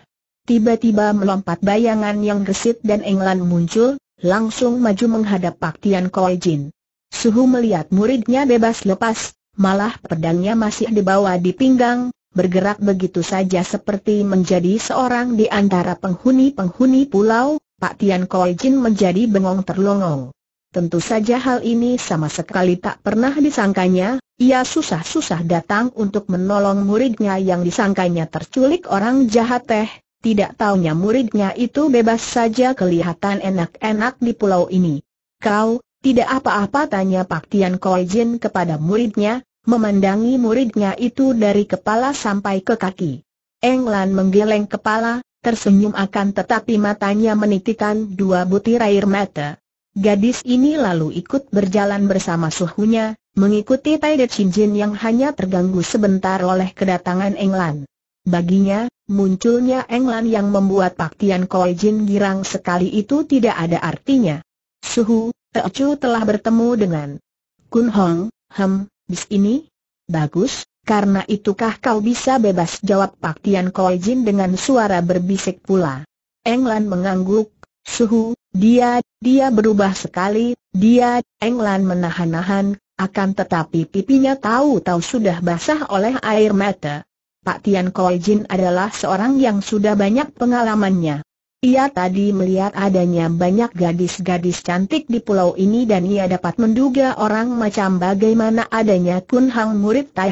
Tiba-tiba melompat bayangan yang gesit dan englan muncul, langsung maju menghadap Pak Tian Koi Jin. Suhu melihat muridnya bebas lepas, malah pedangnya masih dibawa di pinggang, bergerak begitu saja seperti menjadi seorang di antara penghuni-penghuni pulau, Pak Tian Koi Jin menjadi bengong terlongong. Tentu saja hal ini sama sekali tak pernah disangkanya, ia susah-susah datang untuk menolong muridnya yang disangkanya terculik orang jahat teh, tidak tahunya muridnya itu bebas saja kelihatan enak-enak di pulau ini. Kau, tidak apa-apa tanya Pak Tian Jin kepada muridnya, memandangi muridnya itu dari kepala sampai ke kaki. Englan menggeleng kepala, tersenyum akan tetapi matanya menitikan dua butir air mata. Gadis ini lalu ikut berjalan bersama suhunya, mengikuti Tai De Chin yang hanya terganggu sebentar oleh kedatangan Englan. Baginya, munculnya Englan yang membuat Pak Tian Koi Jin girang sekali itu tidak ada artinya. Suhu, Chu telah bertemu dengan Kun Hong, Hem, bis ini? Bagus, karena itukah kau bisa bebas jawab Pak Tian Koi Jin dengan suara berbisik pula. Englan mengangguk, Suhu, dia, dia berubah sekali, dia, Englan menahan-nahan, akan tetapi pipinya tahu-tahu sudah basah oleh air mata. Pak Tian Koi Jin adalah seorang yang sudah banyak pengalamannya. Ia tadi melihat adanya banyak gadis-gadis cantik di pulau ini dan ia dapat menduga orang macam bagaimana adanya Kun Hang murid Tai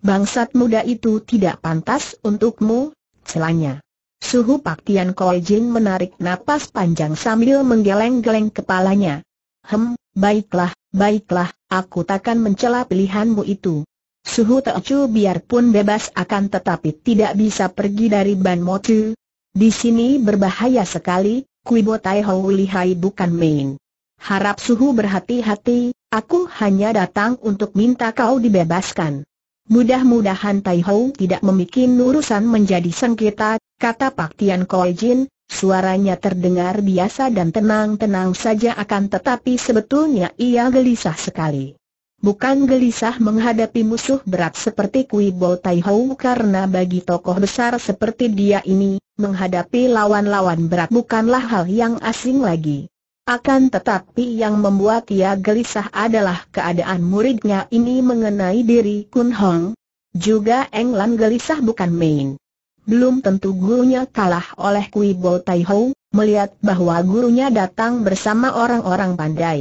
Bangsat muda itu tidak pantas untukmu, celanya. Suhu Pak Tian Koi Jin menarik napas panjang sambil menggeleng-geleng kepalanya. Hem, baiklah, baiklah, aku takkan mencela pilihanmu itu. Suhu Chu biarpun bebas akan tetapi tidak bisa pergi dari Ban Chu. Di sini berbahaya sekali, kui Bo Tai Ho hai bukan main. Harap Suhu berhati-hati, aku hanya datang untuk minta kau dibebaskan. Mudah-mudahan Tai Ho tidak membuat urusan menjadi sengketa kata Pak Tian Koi Jin, suaranya terdengar biasa dan tenang-tenang saja akan tetapi sebetulnya ia gelisah sekali. Bukan gelisah menghadapi musuh berat seperti Kui Bo Tai Hou karena bagi tokoh besar seperti dia ini, menghadapi lawan-lawan berat bukanlah hal yang asing lagi. Akan tetapi yang membuat ia gelisah adalah keadaan muridnya ini mengenai diri Kun Hong. Juga Englan gelisah bukan main belum tentu gurunya kalah oleh Kui Bo Tai Ho, melihat bahwa gurunya datang bersama orang-orang pandai.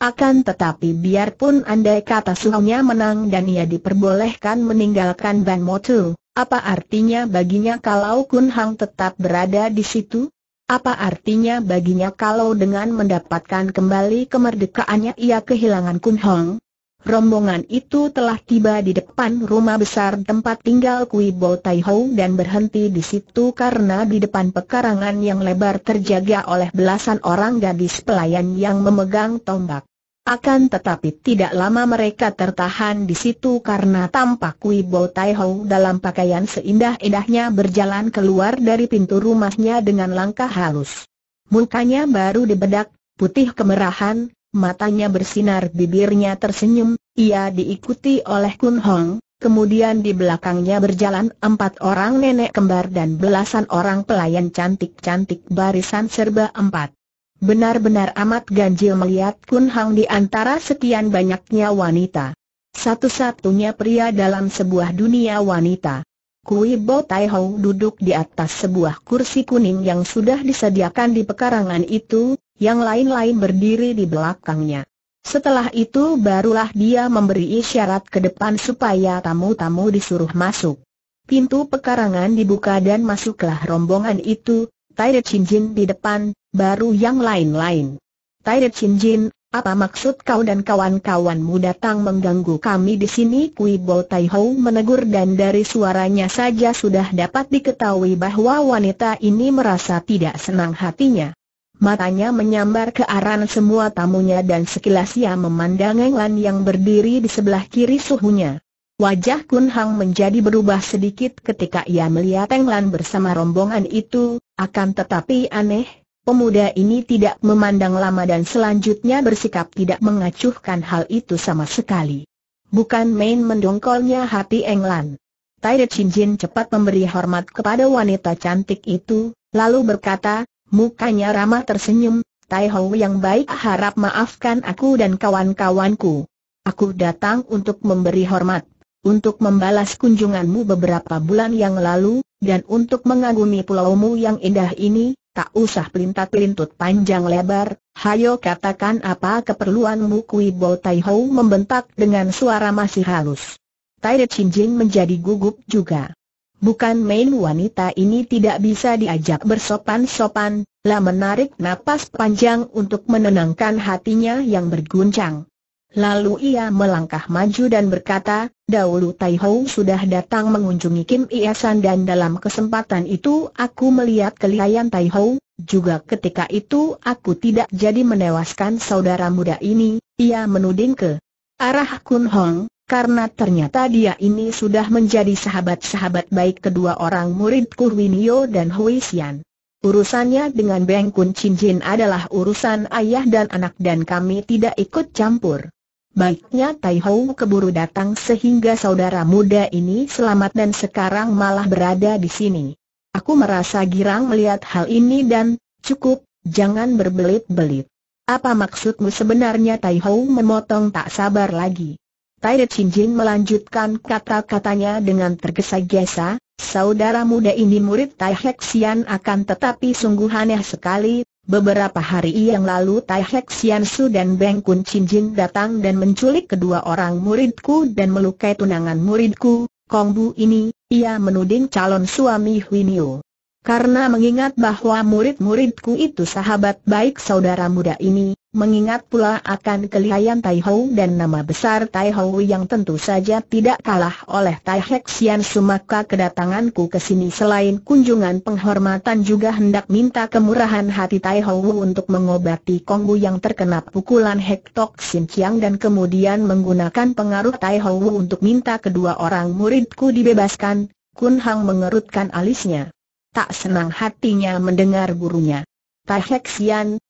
Akan tetapi biarpun andai kata suhunya menang dan ia diperbolehkan meninggalkan Ban Motu, apa artinya baginya kalau Kun Hang tetap berada di situ? Apa artinya baginya kalau dengan mendapatkan kembali kemerdekaannya ia kehilangan Kun Hang? Rombongan itu telah tiba di depan rumah besar tempat tinggal Kui Bo Tai Ho dan berhenti di situ karena di depan pekarangan yang lebar terjaga oleh belasan orang gadis pelayan yang memegang tombak. Akan tetapi tidak lama mereka tertahan di situ karena tampak Kui Bo Tai Ho dalam pakaian seindah-indahnya berjalan keluar dari pintu rumahnya dengan langkah halus. Mukanya baru dibedak, putih kemerahan, matanya bersinar bibirnya tersenyum, ia diikuti oleh Kun Hong, kemudian di belakangnya berjalan empat orang nenek kembar dan belasan orang pelayan cantik-cantik barisan serba empat. Benar-benar amat ganjil melihat Kun Hong di antara sekian banyaknya wanita. Satu-satunya pria dalam sebuah dunia wanita. Kui Bo Tai Hong duduk di atas sebuah kursi kuning yang sudah disediakan di pekarangan itu, yang lain-lain berdiri di belakangnya. Setelah itu barulah dia memberi isyarat ke depan supaya tamu-tamu disuruh masuk. Pintu pekarangan dibuka dan masuklah rombongan itu, Tai Chin Jin di depan, baru yang lain-lain. Tai Chin Jin, apa maksud kau dan kawan-kawanmu datang mengganggu kami di sini? Kui Bo Tai Ho menegur dan dari suaranya saja sudah dapat diketahui bahwa wanita ini merasa tidak senang hatinya. Matanya menyambar ke arah semua tamunya dan sekilas ia memandang Englan yang berdiri di sebelah kiri suhunya. Wajah Kun Hang menjadi berubah sedikit ketika ia melihat Englan bersama rombongan itu, akan tetapi aneh, Pemuda ini tidak memandang lama dan selanjutnya bersikap tidak mengacuhkan hal itu sama sekali. Bukan main mendongkolnya hati Englan. Tairi Chinjin cepat memberi hormat kepada wanita cantik itu, lalu berkata, mukanya ramah tersenyum, Tai Hou yang baik harap maafkan aku dan kawan-kawanku. Aku datang untuk memberi hormat, untuk membalas kunjunganmu beberapa bulan yang lalu, dan untuk mengagumi pulaumu yang indah ini, tak usah pelintat-pelintut panjang lebar, hayo katakan apa keperluanmu Kui Bo Tai Ho membentak dengan suara masih halus. Tai Chin Jin menjadi gugup juga. Bukan main wanita ini tidak bisa diajak bersopan-sopan, lah menarik napas panjang untuk menenangkan hatinya yang berguncang. Lalu ia melangkah maju dan berkata, Dahulu Tai Hou sudah datang mengunjungi Kim Iesan dan dalam kesempatan itu aku melihat kelihayan Tai Hou, juga ketika itu aku tidak jadi menewaskan saudara muda ini, ia menuding ke arah Kun Hong, karena ternyata dia ini sudah menjadi sahabat-sahabat baik kedua orang murid Winio dan Hui Xian. Urusannya dengan Beng Kun Chin Jin adalah urusan ayah dan anak dan kami tidak ikut campur. Baiknya Tai Hou keburu datang sehingga saudara muda ini selamat dan sekarang malah berada di sini. Aku merasa girang melihat hal ini dan, cukup, jangan berbelit-belit. Apa maksudmu sebenarnya Tai Hou memotong tak sabar lagi. Tai Chin Jin melanjutkan kata-katanya dengan tergesa-gesa, saudara muda ini murid Tai Hexian akan tetapi sungguh aneh sekali, Beberapa hari yang lalu Tai Hek Sian Su dan Beng Kun Chin Jin datang dan menculik kedua orang muridku dan melukai tunangan muridku, Kongbu ini, ia menuding calon suami Niu. Karena mengingat bahwa murid-muridku itu sahabat baik saudara muda ini, mengingat pula akan kelihayan Tai Hou dan nama besar Tai Hou yang tentu saja tidak kalah oleh Tai Hek Sian Sumaka kedatanganku ke sini selain kunjungan penghormatan juga hendak minta kemurahan hati Tai Hou untuk mengobati Konggu yang terkena pukulan Hek Tok Sin Chiang dan kemudian menggunakan pengaruh Tai Hou untuk minta kedua orang muridku dibebaskan, Kun Hang mengerutkan alisnya tak senang hatinya mendengar gurunya. Tai Hek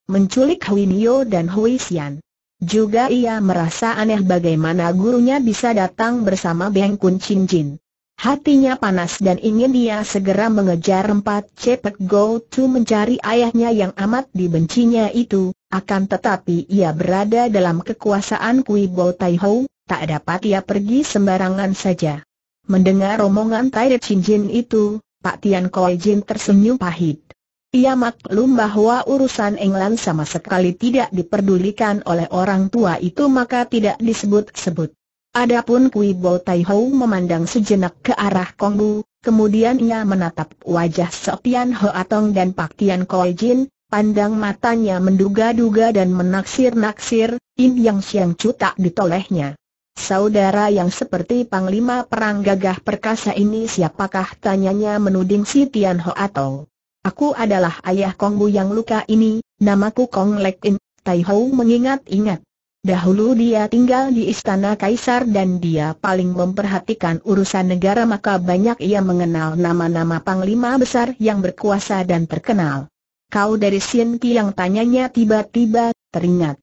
menculik Hui Nio dan Hui Sian. Juga ia merasa aneh bagaimana gurunya bisa datang bersama Beng Kun Chin Jin. Hatinya panas dan ingin dia segera mengejar empat cepet go to mencari ayahnya yang amat dibencinya itu, akan tetapi ia berada dalam kekuasaan Kui Bo Tai Ho, tak dapat ia pergi sembarangan saja. Mendengar omongan Tai Chin Jin itu, Pak Tian Koi Jin tersenyum pahit. Ia maklum bahwa urusan England sama sekali tidak diperdulikan oleh orang tua itu maka tidak disebut-sebut. Adapun Kui Bo Tai Ho memandang sejenak ke arah Kong Bu, kemudian ia menatap wajah Sok Ho Atong dan Pak Tian Koi Jin, pandang matanya menduga-duga dan menaksir-naksir, In Yang Siang Cu tak ditolehnya. Saudara yang seperti panglima perang gagah perkasa ini siapakah tanyanya menuding si Tian Ho Atong. Aku adalah ayah Kongbu yang luka ini, namaku Kong Lek In, Tai Ho mengingat-ingat. Dahulu dia tinggal di istana kaisar dan dia paling memperhatikan urusan negara maka banyak ia mengenal nama-nama panglima besar yang berkuasa dan terkenal. Kau dari Sien Ki yang tanyanya tiba-tiba, teringat.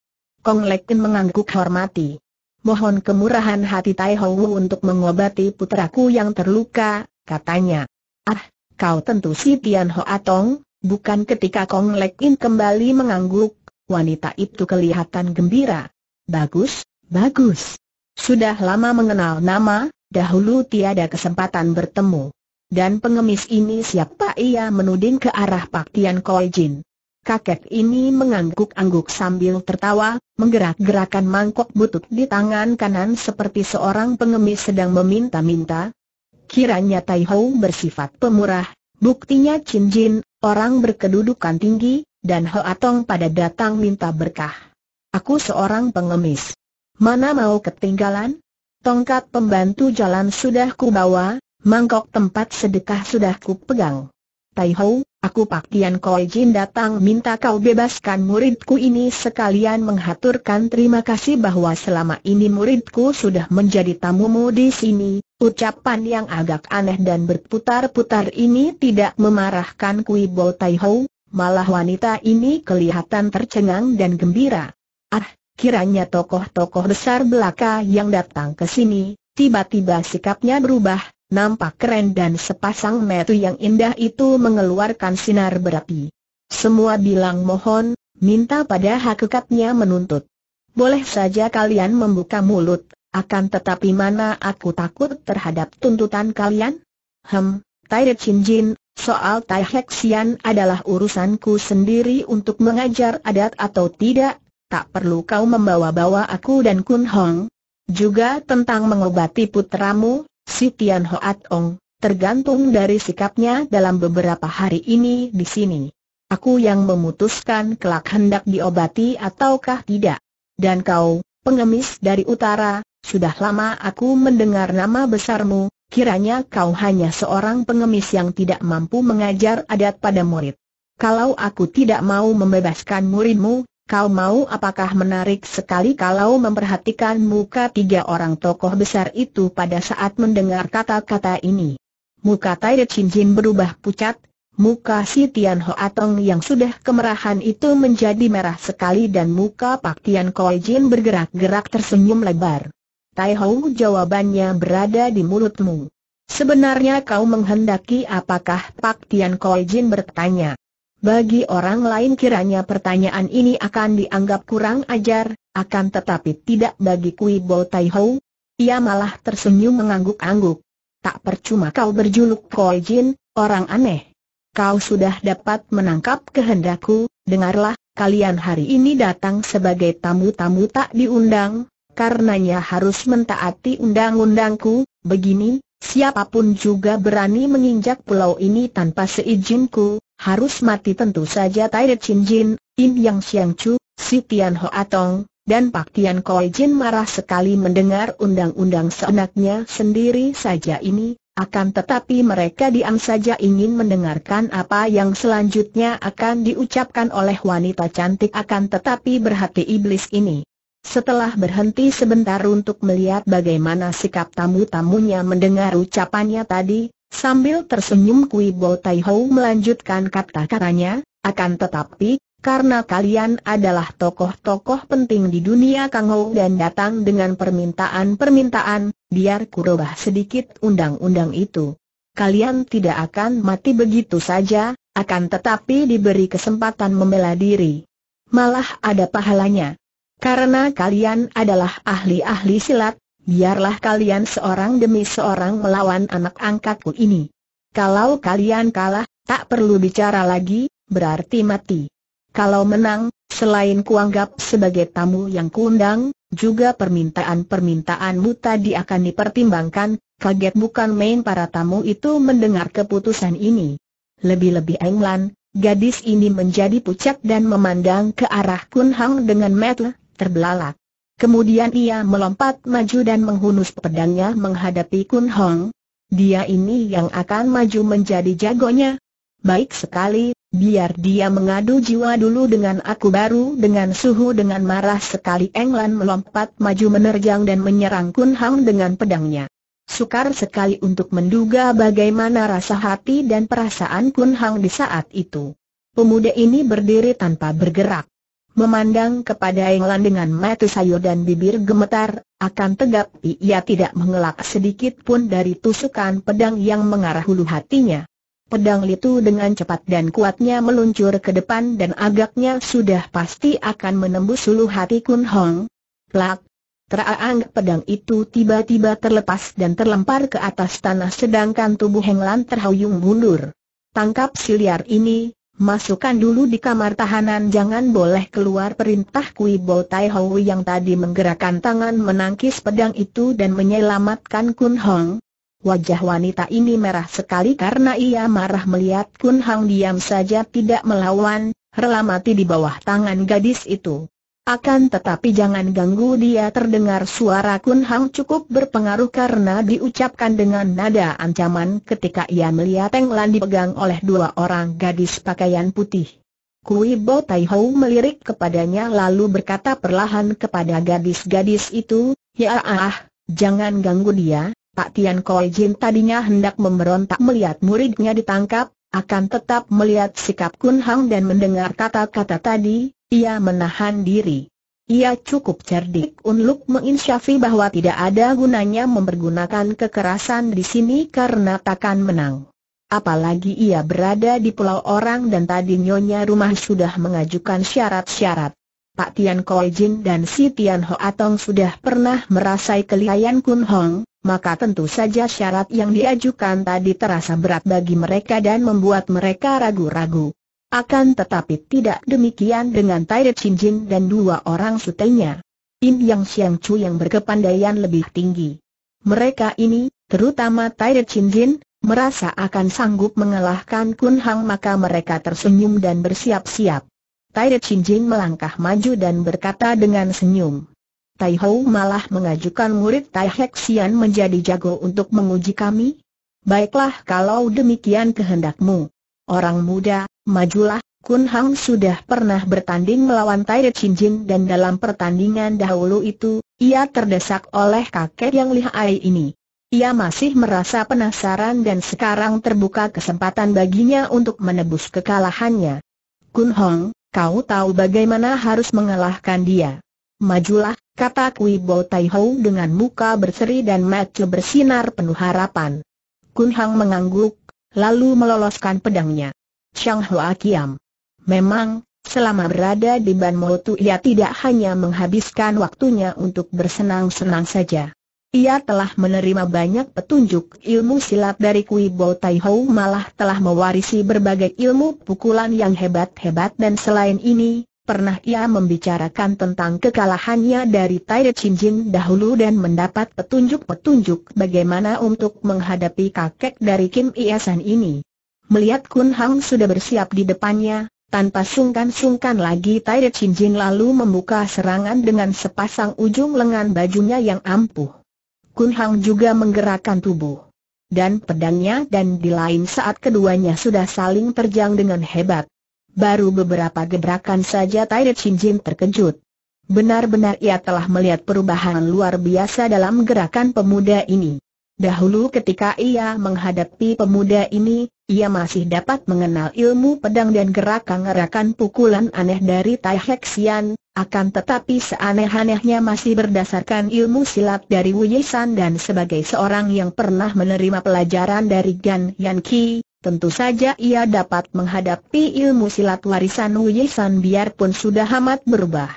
Kong Lekin mengangguk hormati. Mohon kemurahan hati Tai Wu untuk mengobati putraku yang terluka, katanya. Ah, kau tentu si Tian Ho Atong, bukan ketika Kong Lek In kembali mengangguk, wanita itu kelihatan gembira. Bagus, bagus. Sudah lama mengenal nama, dahulu tiada kesempatan bertemu. Dan pengemis ini siapa ia menuding ke arah Pak Tian Koi Jin. Kakek ini mengangguk-angguk sambil tertawa, menggerak-gerakan mangkok butut di tangan kanan seperti seorang pengemis sedang meminta-minta. Kiranya Tai Hou bersifat pemurah, buktinya Chin Jin, orang berkedudukan tinggi, dan Ho Atong pada datang minta berkah. Aku seorang pengemis. Mana mau ketinggalan? Tongkat pembantu jalan sudah kubawa, mangkok tempat sedekah sudah kupegang. Tai Hou Aku Pak Tian Koi Jin datang minta kau bebaskan muridku ini sekalian menghaturkan terima kasih bahwa selama ini muridku sudah menjadi tamumu di sini. Ucapan yang agak aneh dan berputar-putar ini tidak memarahkan Kui Bo Tai Ho, malah wanita ini kelihatan tercengang dan gembira. Ah, kiranya tokoh-tokoh besar belaka yang datang ke sini, tiba-tiba sikapnya berubah, nampak keren dan sepasang metu yang indah itu mengeluarkan sinar berapi. Semua bilang mohon, minta pada hakikatnya menuntut. Boleh saja kalian membuka mulut, akan tetapi mana aku takut terhadap tuntutan kalian? Hem, Tairi Chin Jin, soal Tai Hexian adalah urusanku sendiri untuk mengajar adat atau tidak, tak perlu kau membawa-bawa aku dan Kun Hong. Juga tentang mengobati putramu, si Tian Hoat Ong, tergantung dari sikapnya dalam beberapa hari ini di sini. Aku yang memutuskan kelak hendak diobati ataukah tidak. Dan kau, pengemis dari utara, sudah lama aku mendengar nama besarmu, kiranya kau hanya seorang pengemis yang tidak mampu mengajar adat pada murid. Kalau aku tidak mau membebaskan muridmu, Kau mau apakah menarik sekali kalau memperhatikan muka tiga orang tokoh besar itu pada saat mendengar kata-kata ini. Muka Tai Chin Jin berubah pucat, muka si Tian Ho Atong yang sudah kemerahan itu menjadi merah sekali dan muka Pak Tian Koi Jin bergerak-gerak tersenyum lebar. Tai Ho jawabannya berada di mulutmu. Sebenarnya kau menghendaki apakah Pak Tian Koi Jin bertanya. Bagi orang lain kiranya pertanyaan ini akan dianggap kurang ajar, akan tetapi tidak bagi Kui Bo Tai Ho. Ia malah tersenyum mengangguk-angguk. Tak percuma kau berjuluk Koi Jin, orang aneh. Kau sudah dapat menangkap kehendakku, dengarlah, kalian hari ini datang sebagai tamu-tamu tak diundang, karenanya harus mentaati undang-undangku, begini, siapapun juga berani menginjak pulau ini tanpa seizinku, harus mati tentu saja Tai De Chin Jin, Im Yang Siang Chu, Si Tian Ho Atong, dan Pak Tian Koi Jin marah sekali mendengar undang-undang seenaknya sendiri saja ini, akan tetapi mereka diam saja ingin mendengarkan apa yang selanjutnya akan diucapkan oleh wanita cantik akan tetapi berhati iblis ini. Setelah berhenti sebentar untuk melihat bagaimana sikap tamu-tamunya mendengar ucapannya tadi, Sambil tersenyum Kui Bo Tai Ho melanjutkan kata-katanya, akan tetapi, karena kalian adalah tokoh-tokoh penting di dunia Kang Ho dan datang dengan permintaan-permintaan, biar ku rubah sedikit undang-undang itu. Kalian tidak akan mati begitu saja, akan tetapi diberi kesempatan membela diri. Malah ada pahalanya. Karena kalian adalah ahli-ahli silat, Biarlah kalian seorang demi seorang melawan anak angkatku ini. Kalau kalian kalah, tak perlu bicara lagi, berarti mati. Kalau menang, selain kuanggap sebagai tamu yang kundang juga permintaan-permintaanmu tadi akan dipertimbangkan, kaget bukan main para tamu itu mendengar keputusan ini. Lebih-lebih Englan, gadis ini menjadi pucat dan memandang ke arah Kun Hang dengan metel, terbelalak. Kemudian ia melompat maju dan menghunus pedangnya menghadapi Kun Hong. Dia ini yang akan maju menjadi jagonya. Baik sekali, biar dia mengadu jiwa dulu dengan aku baru dengan suhu dengan marah sekali Englan melompat maju menerjang dan menyerang Kun Hong dengan pedangnya. Sukar sekali untuk menduga bagaimana rasa hati dan perasaan Kun Hong di saat itu. Pemuda ini berdiri tanpa bergerak. Memandang kepada Englan dengan mata sayur dan bibir gemetar, akan tegap, ia tidak mengelak sedikit pun dari tusukan pedang yang mengarah hulu hatinya. Pedang itu dengan cepat dan kuatnya meluncur ke depan dan agaknya sudah pasti akan menembus hulu hati Kun Hong. Plak! Teraang pedang itu tiba-tiba terlepas dan terlempar ke atas tanah sedangkan tubuh Henglan terhuyung mundur. Tangkap siliar ini, Masukkan dulu di kamar tahanan jangan boleh keluar perintah Kui Bo Tai Ho yang tadi menggerakkan tangan menangkis pedang itu dan menyelamatkan Kun Hong. Wajah wanita ini merah sekali karena ia marah melihat Kun Hong diam saja tidak melawan, rela mati di bawah tangan gadis itu. Akan tetapi jangan ganggu dia terdengar suara Kun Hang cukup berpengaruh karena diucapkan dengan nada ancaman ketika ia melihat Teng Lan dipegang oleh dua orang gadis pakaian putih. Kui Bo Tai Hou melirik kepadanya lalu berkata perlahan kepada gadis-gadis itu, Ya ah, jangan ganggu dia, Pak Tian Koi Jin tadinya hendak memberontak melihat muridnya ditangkap, akan tetap melihat sikap Kun Hang dan mendengar kata-kata tadi, ia menahan diri. Ia cukup cerdik untuk menginsyafi bahwa tidak ada gunanya mempergunakan kekerasan di sini karena takkan menang. Apalagi ia berada di pulau orang dan tadi nyonya rumah sudah mengajukan syarat-syarat. Pak Tian Koi Jin dan si Tian Ho Atong sudah pernah merasai kelihayan Kun Hong, maka tentu saja syarat yang diajukan tadi terasa berat bagi mereka dan membuat mereka ragu-ragu. Akan tetapi tidak demikian dengan Tai Jin dan dua orang sutenya. Im Yang Xiang Chu yang berkepandaian lebih tinggi. Mereka ini, terutama Tai Jin, merasa akan sanggup mengalahkan Kun Hang maka mereka tersenyum dan bersiap-siap. Tai Jin melangkah maju dan berkata dengan senyum. Tai Hou malah mengajukan murid Tai Hek Xian menjadi jago untuk menguji kami? Baiklah kalau demikian kehendakmu. Orang muda, majulah, Kun Hang sudah pernah bertanding melawan Tai Chin Jin dan dalam pertandingan dahulu itu, ia terdesak oleh kakek yang lihai ini. Ia masih merasa penasaran dan sekarang terbuka kesempatan baginya untuk menebus kekalahannya. Kun Hong, kau tahu bagaimana harus mengalahkan dia. Majulah, kata Kui Bo Tai Ho dengan muka berseri dan mata bersinar penuh harapan. Kun Hang mengangguk, lalu meloloskan pedangnya. Chang Hua Kiam. Memang, selama berada di Ban Motu ia tidak hanya menghabiskan waktunya untuk bersenang-senang saja. Ia telah menerima banyak petunjuk ilmu silat dari Kui Bo Tai Hou malah telah mewarisi berbagai ilmu pukulan yang hebat-hebat dan selain ini, pernah ia membicarakan tentang kekalahannya dari Tai Chin Jin dahulu dan mendapat petunjuk-petunjuk bagaimana untuk menghadapi kakek dari Kim Iasan ini. Melihat Kun Hang sudah bersiap di depannya, tanpa sungkan-sungkan lagi Tai Chin Jin lalu membuka serangan dengan sepasang ujung lengan bajunya yang ampuh. Kun Hang juga menggerakkan tubuh dan pedangnya dan di lain saat keduanya sudah saling terjang dengan hebat. Baru beberapa gebrakan saja Tai Chin Jin terkejut. Benar-benar ia telah melihat perubahan luar biasa dalam gerakan pemuda ini. Dahulu ketika ia menghadapi pemuda ini, ia masih dapat mengenal ilmu pedang dan gerakan-gerakan pukulan aneh dari Tai Sian, akan tetapi seaneh-anehnya masih berdasarkan ilmu silat dari Wu San dan sebagai seorang yang pernah menerima pelajaran dari Gan Yan Qi, tentu saja ia dapat menghadapi ilmu silat warisan Wu San biarpun sudah amat berubah.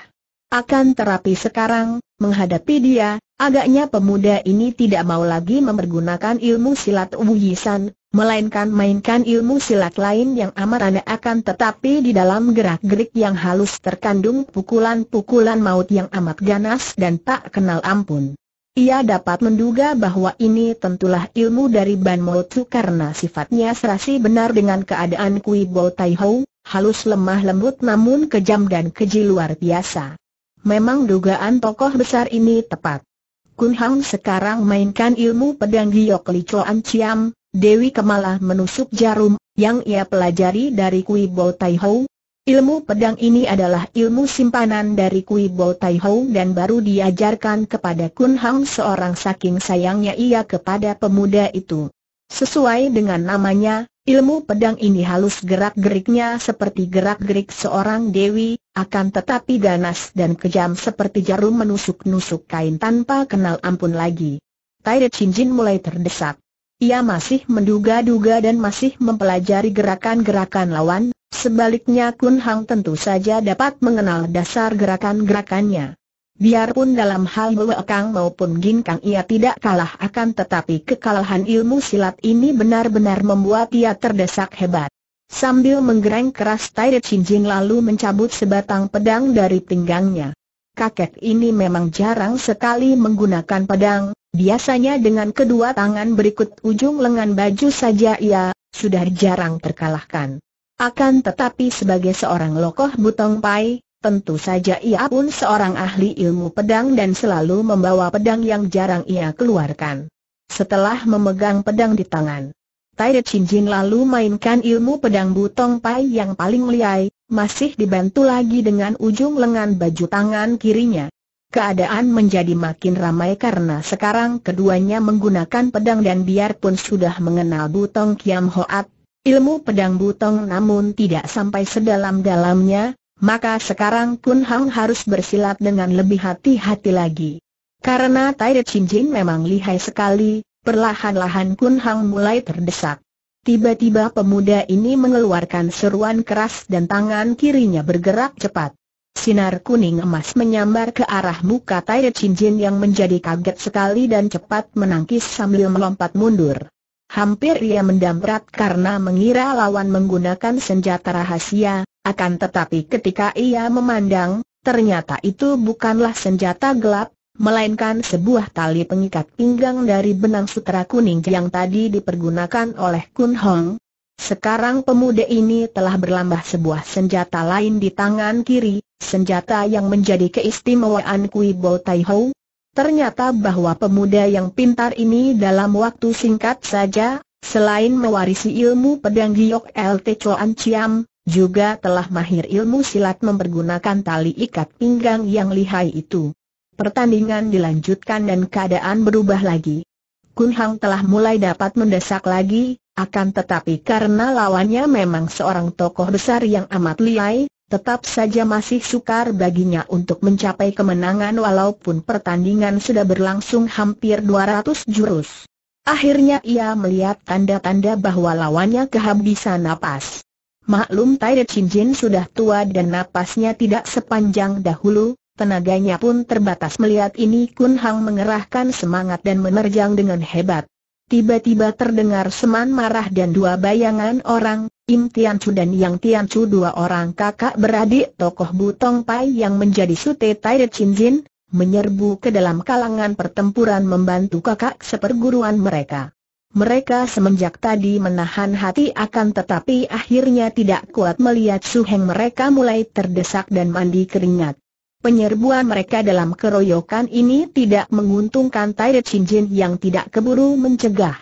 Akan terapi sekarang, menghadapi dia, agaknya pemuda ini tidak mau lagi mempergunakan ilmu silat wujisan, melainkan mainkan ilmu silat lain yang amarana akan tetapi di dalam gerak-gerik yang halus terkandung pukulan-pukulan maut yang amat ganas dan tak kenal ampun. Ia dapat menduga bahwa ini tentulah ilmu dari Ban Motu karena sifatnya serasi benar dengan keadaan Kui Bo Tai Ho, halus lemah lembut namun kejam dan keji luar biasa. Memang dugaan tokoh besar ini tepat. Kun Hang sekarang mainkan ilmu pedang Giok Li Choan Chiam, Dewi Kemala menusuk jarum, yang ia pelajari dari Kui Bo Tai Ho. Ilmu pedang ini adalah ilmu simpanan dari Kui Bo Tai Ho dan baru diajarkan kepada Kun Hang seorang saking sayangnya ia kepada pemuda itu. Sesuai dengan namanya, Ilmu pedang ini halus gerak-geriknya seperti gerak-gerik seorang dewi, akan tetapi ganas dan kejam seperti jarum menusuk-nusuk kain tanpa kenal ampun lagi. Taire Chinjin mulai terdesak. Ia masih menduga-duga dan masih mempelajari gerakan-gerakan lawan, sebaliknya Kun Hang tentu saja dapat mengenal dasar gerakan-gerakannya. Biarpun dalam hal Kang maupun Ginkang ia tidak kalah akan tetapi kekalahan ilmu silat ini benar-benar membuat ia terdesak hebat. Sambil menggereng keras Tai cincin lalu mencabut sebatang pedang dari pinggangnya. Kakek ini memang jarang sekali menggunakan pedang, biasanya dengan kedua tangan berikut ujung lengan baju saja ia sudah jarang terkalahkan. Akan tetapi sebagai seorang lokoh butong pai, Tentu saja ia pun seorang ahli ilmu pedang dan selalu membawa pedang yang jarang ia keluarkan. Setelah memegang pedang di tangan, Tai Chin Jin lalu mainkan ilmu pedang Butong Pai yang paling liai, masih dibantu lagi dengan ujung lengan baju tangan kirinya. Keadaan menjadi makin ramai karena sekarang keduanya menggunakan pedang dan biarpun sudah mengenal Butong Kiam Hoat, ilmu pedang Butong namun tidak sampai sedalam-dalamnya, maka sekarang Kun Hang harus bersilat dengan lebih hati-hati lagi. Karena Tai Chin Jin memang lihai sekali, perlahan-lahan Kun Hang mulai terdesak. Tiba-tiba pemuda ini mengeluarkan seruan keras dan tangan kirinya bergerak cepat. Sinar kuning emas menyambar ke arah muka Tai Chin Jin yang menjadi kaget sekali dan cepat menangkis sambil melompat mundur. Hampir ia mendamprat karena mengira lawan menggunakan senjata rahasia, akan tetapi ketika ia memandang, ternyata itu bukanlah senjata gelap, melainkan sebuah tali pengikat pinggang dari benang sutra kuning yang tadi dipergunakan oleh Kun Hong. Sekarang pemuda ini telah berlambah sebuah senjata lain di tangan kiri, senjata yang menjadi keistimewaan Kui Bo Tai Ho, Ternyata bahwa pemuda yang pintar ini dalam waktu singkat saja, selain mewarisi ilmu pedang giok LT Chuan Chiam, juga telah mahir ilmu silat mempergunakan tali ikat pinggang yang lihai itu. Pertandingan dilanjutkan dan keadaan berubah lagi. Kun Hang telah mulai dapat mendesak lagi, akan tetapi karena lawannya memang seorang tokoh besar yang amat lihai, Tetap saja masih sukar baginya untuk mencapai kemenangan walaupun pertandingan sudah berlangsung hampir 200 jurus. Akhirnya ia melihat tanda-tanda bahwa lawannya kehabisan napas. Maklum Tai Chin Jin sudah tua dan napasnya tidak sepanjang dahulu, tenaganya pun terbatas melihat ini Kun Hang mengerahkan semangat dan menerjang dengan hebat. Tiba-tiba terdengar seman marah dan dua bayangan orang, Im Chu dan Yang Tiancu dua orang kakak beradik tokoh Butong Pai yang menjadi sute Tai Jin, menyerbu ke dalam kalangan pertempuran membantu kakak seperguruan mereka. Mereka semenjak tadi menahan hati akan tetapi akhirnya tidak kuat melihat suheng mereka mulai terdesak dan mandi keringat. Penyerbuan mereka dalam keroyokan ini tidak menguntungkan Tai Chinjin yang tidak keburu mencegah.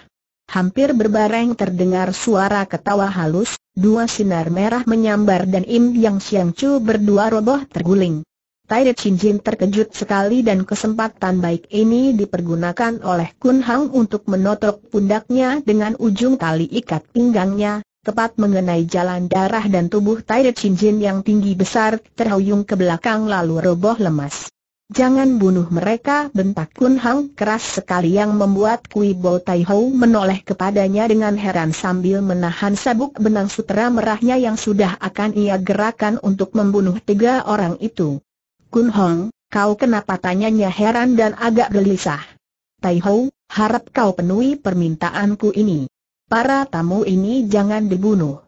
Hampir berbareng terdengar suara ketawa halus, dua sinar merah menyambar dan Im Yang Xiang Chu berdua roboh terguling. Tai Chinjin terkejut sekali dan kesempatan baik ini dipergunakan oleh Kun Hang untuk menotok pundaknya dengan ujung tali ikat pinggangnya, tepat mengenai jalan darah dan tubuh Tai Chinjin yang tinggi besar terhuyung ke belakang lalu roboh lemas. Jangan bunuh mereka bentak Kun Hang keras sekali yang membuat Kui Bo Tai Ho menoleh kepadanya dengan heran sambil menahan sabuk benang sutera merahnya yang sudah akan ia gerakan untuk membunuh tiga orang itu. Kun Hong, kau kenapa tanyanya heran dan agak gelisah? Tai Ho, harap kau penuhi permintaanku ini. Para tamu ini jangan dibunuh.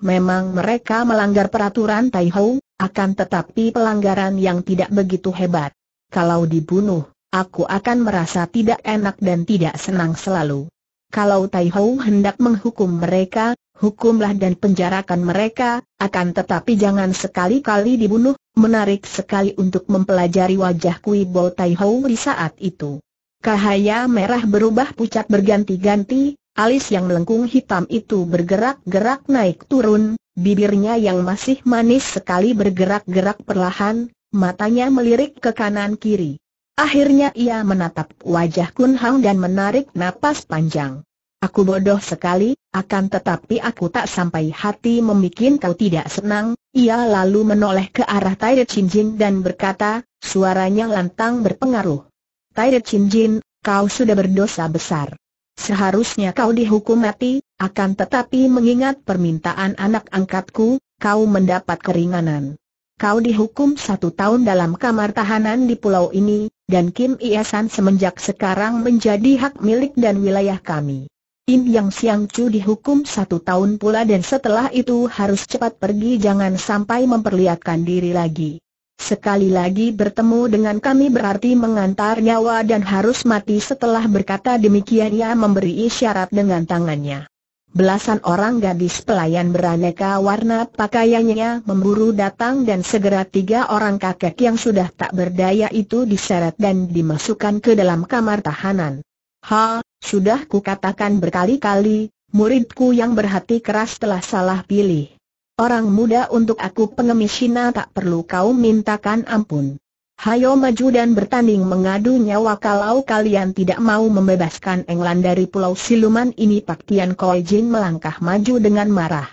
Memang mereka melanggar peraturan Tai akan tetapi pelanggaran yang tidak begitu hebat. Kalau dibunuh, aku akan merasa tidak enak dan tidak senang selalu. Kalau Tai hendak menghukum mereka, hukumlah dan penjarakan mereka, akan tetapi jangan sekali-kali dibunuh, menarik sekali untuk mempelajari wajah Kui Bo Tai di saat itu. Cahaya merah berubah pucat berganti-ganti, Alis yang melengkung hitam itu bergerak-gerak naik turun, bibirnya yang masih manis sekali bergerak-gerak perlahan, matanya melirik ke kanan kiri. Akhirnya ia menatap wajah Kun Hang dan menarik napas panjang. Aku bodoh sekali, akan tetapi aku tak sampai hati membuat kau tidak senang, ia lalu menoleh ke arah Tai Chin Jin dan berkata, suaranya lantang berpengaruh. Tai Chin Jin, kau sudah berdosa besar. Seharusnya kau dihukum mati, akan tetapi mengingat permintaan anak angkatku, kau mendapat keringanan. Kau dihukum satu tahun dalam kamar tahanan di pulau ini, dan Kim Iesan semenjak sekarang menjadi hak milik dan wilayah kami. Im Yang Siang Chu dihukum satu tahun pula dan setelah itu harus cepat pergi jangan sampai memperlihatkan diri lagi. Sekali lagi bertemu dengan kami berarti mengantar nyawa dan harus mati setelah berkata demikian ia memberi isyarat dengan tangannya. Belasan orang gadis pelayan beraneka warna pakaiannya memburu datang dan segera tiga orang kakek yang sudah tak berdaya itu diseret dan dimasukkan ke dalam kamar tahanan. Ha, sudah kukatakan berkali-kali, muridku yang berhati keras telah salah pilih. Orang muda untuk aku pengemis Cina tak perlu kau mintakan ampun. Hayo maju dan bertanding mengadu nyawa kalau kalian tidak mau membebaskan England dari pulau siluman ini Pak Tian Koi Jin melangkah maju dengan marah.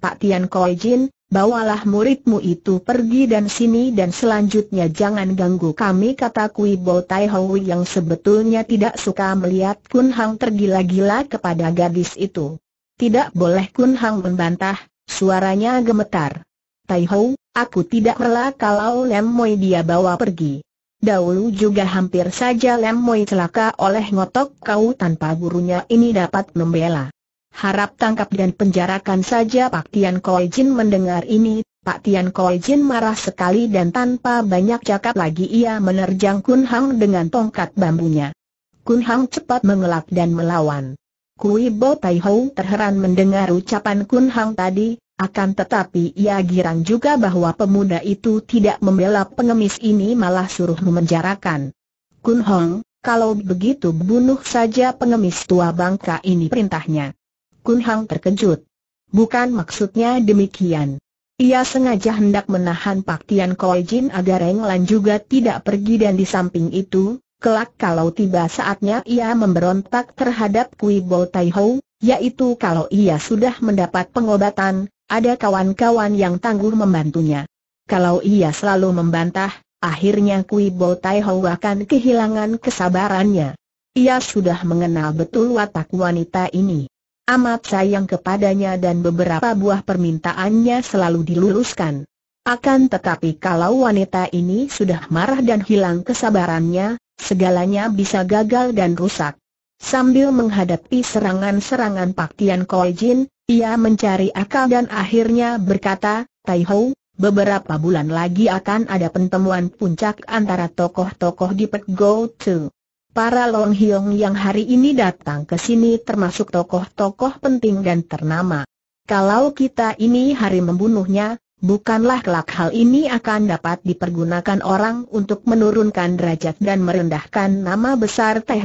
Pak Tian Koi Jin, bawalah muridmu itu pergi dan sini dan selanjutnya jangan ganggu kami kata Kui Bo Tai Hoi yang sebetulnya tidak suka melihat Kun Hang tergila-gila kepada gadis itu. Tidak boleh Kun Hang membantah, Suaranya gemetar. Tai Ho, aku tidak rela kalau Lem Moi dia bawa pergi. Dahulu juga hampir saja Lem Moi celaka oleh ngotok kau tanpa gurunya ini dapat membela. Harap tangkap dan penjarakan saja Pak Tian Koi Jin mendengar ini, Pak Tian Koi Jin marah sekali dan tanpa banyak cakap lagi ia menerjang Kun Hang dengan tongkat bambunya. Kun Hang cepat mengelak dan melawan. Kui Bo Tai Ho terheran mendengar ucapan Kun Hang tadi, akan tetapi ia girang juga bahwa pemuda itu tidak membela pengemis ini malah suruh memenjarakan. Kun Hong, kalau begitu bunuh saja pengemis tua bangka ini perintahnya. Kun Hang terkejut. Bukan maksudnya demikian. Ia sengaja hendak menahan Pak Tian Koi Jin agar Englan juga tidak pergi dan di samping itu, kelak kalau tiba saatnya ia memberontak terhadap Kui Bo Tai Ho, yaitu kalau ia sudah mendapat pengobatan, ada kawan-kawan yang tangguh membantunya. Kalau ia selalu membantah, akhirnya Kui Bo Tai Ho akan kehilangan kesabarannya. Ia sudah mengenal betul watak wanita ini. Amat sayang kepadanya dan beberapa buah permintaannya selalu diluluskan. Akan tetapi kalau wanita ini sudah marah dan hilang kesabarannya, segalanya bisa gagal dan rusak. Sambil menghadapi serangan-serangan Pak Tian Koi Jin, ia mencari akal dan akhirnya berkata, Tai Ho, beberapa bulan lagi akan ada pertemuan puncak antara tokoh-tokoh di Pek Go Tu. Para Long Hiong yang hari ini datang ke sini termasuk tokoh-tokoh penting dan ternama. Kalau kita ini hari membunuhnya, Bukanlah kelak hal ini akan dapat dipergunakan orang untuk menurunkan derajat dan merendahkan nama besar Teh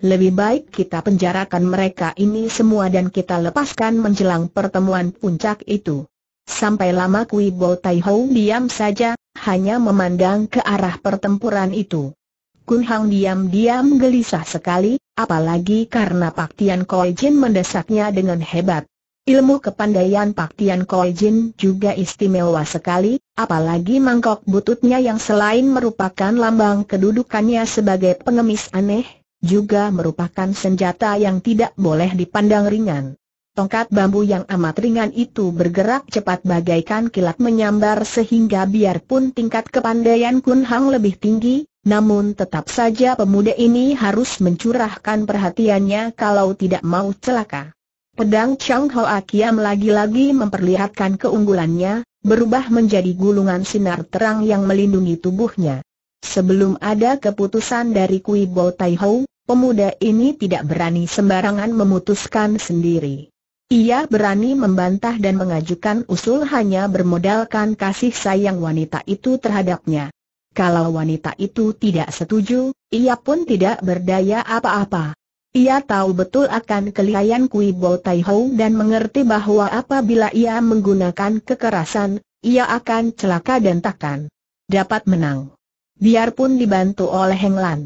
Lebih baik kita penjarakan mereka ini semua dan kita lepaskan menjelang pertemuan puncak itu. Sampai lama Kui Bo Tai Hou diam saja, hanya memandang ke arah pertempuran itu. Kun Hang diam-diam gelisah sekali, apalagi karena Pak Tian Koi Jin mendesaknya dengan hebat. Ilmu kepandaian Pak Tian Koi Jin juga istimewa sekali, apalagi mangkok bututnya yang selain merupakan lambang kedudukannya sebagai pengemis aneh, juga merupakan senjata yang tidak boleh dipandang ringan. Tongkat bambu yang amat ringan itu bergerak cepat bagaikan kilat menyambar sehingga biarpun tingkat kepandaian Kun Hang lebih tinggi, namun tetap saja pemuda ini harus mencurahkan perhatiannya kalau tidak mau celaka. Pedang Chang Ho Akiam lagi-lagi memperlihatkan keunggulannya, berubah menjadi gulungan sinar terang yang melindungi tubuhnya. Sebelum ada keputusan dari Kui Bo Tai Ho, pemuda ini tidak berani sembarangan memutuskan sendiri. Ia berani membantah dan mengajukan usul hanya bermodalkan kasih sayang wanita itu terhadapnya. Kalau wanita itu tidak setuju, ia pun tidak berdaya apa-apa. Ia tahu betul akan kelihayan Kui Bo Tai Ho dan mengerti bahwa apabila ia menggunakan kekerasan, ia akan celaka dan takkan dapat menang. Biarpun dibantu oleh Heng Lan,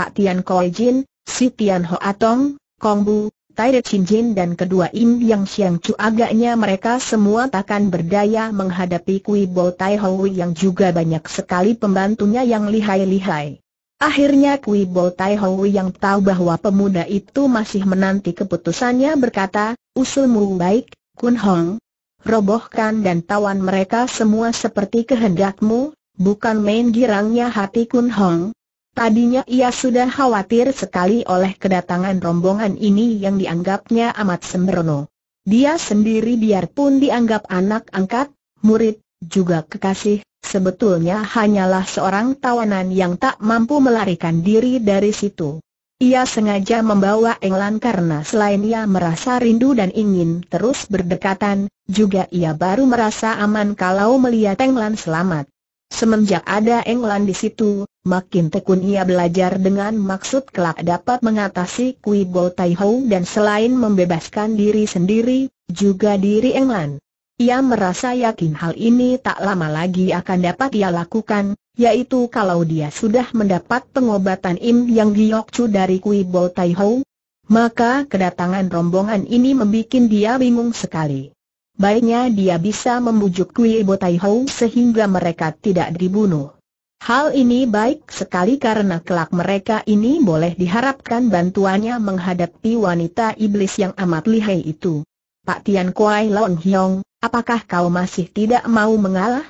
Pak Tian Koi Jin, Si Tian Ho Atong, Kong Bu, Tai re Chin Jin dan kedua Im Yang siang Chu agaknya mereka semua takkan berdaya menghadapi Kui Bo Tai Ho yang juga banyak sekali pembantunya yang lihai-lihai. Akhirnya Kui Bo Tai Hou yang tahu bahwa pemuda itu masih menanti keputusannya berkata, usulmu baik, Kun Hong. Robohkan dan tawan mereka semua seperti kehendakmu, bukan main girangnya hati Kun Hong. Tadinya ia sudah khawatir sekali oleh kedatangan rombongan ini yang dianggapnya amat sembrono. Dia sendiri biarpun dianggap anak angkat, murid, juga kekasih, Sebetulnya hanyalah seorang tawanan yang tak mampu melarikan diri dari situ. Ia sengaja membawa Englan karena selain ia merasa rindu dan ingin terus berdekatan, juga ia baru merasa aman kalau melihat Englan selamat. Semenjak ada Englan di situ, makin tekun ia belajar dengan maksud kelak dapat mengatasi Kui Bo Tai Ho dan selain membebaskan diri sendiri, juga diri Englan. Ia merasa yakin hal ini tak lama lagi akan dapat ia lakukan, yaitu kalau dia sudah mendapat pengobatan Im Yang Chu dari Kui Bo Tai Ho, maka kedatangan rombongan ini membuat dia bingung sekali. Baiknya dia bisa membujuk Kui Bo Tai Ho sehingga mereka tidak dibunuh. Hal ini baik sekali karena kelak mereka ini boleh diharapkan bantuannya menghadapi wanita iblis yang amat lihai itu. Pak Tian Kuai Long Hiong, Apakah kau masih tidak mau mengalah?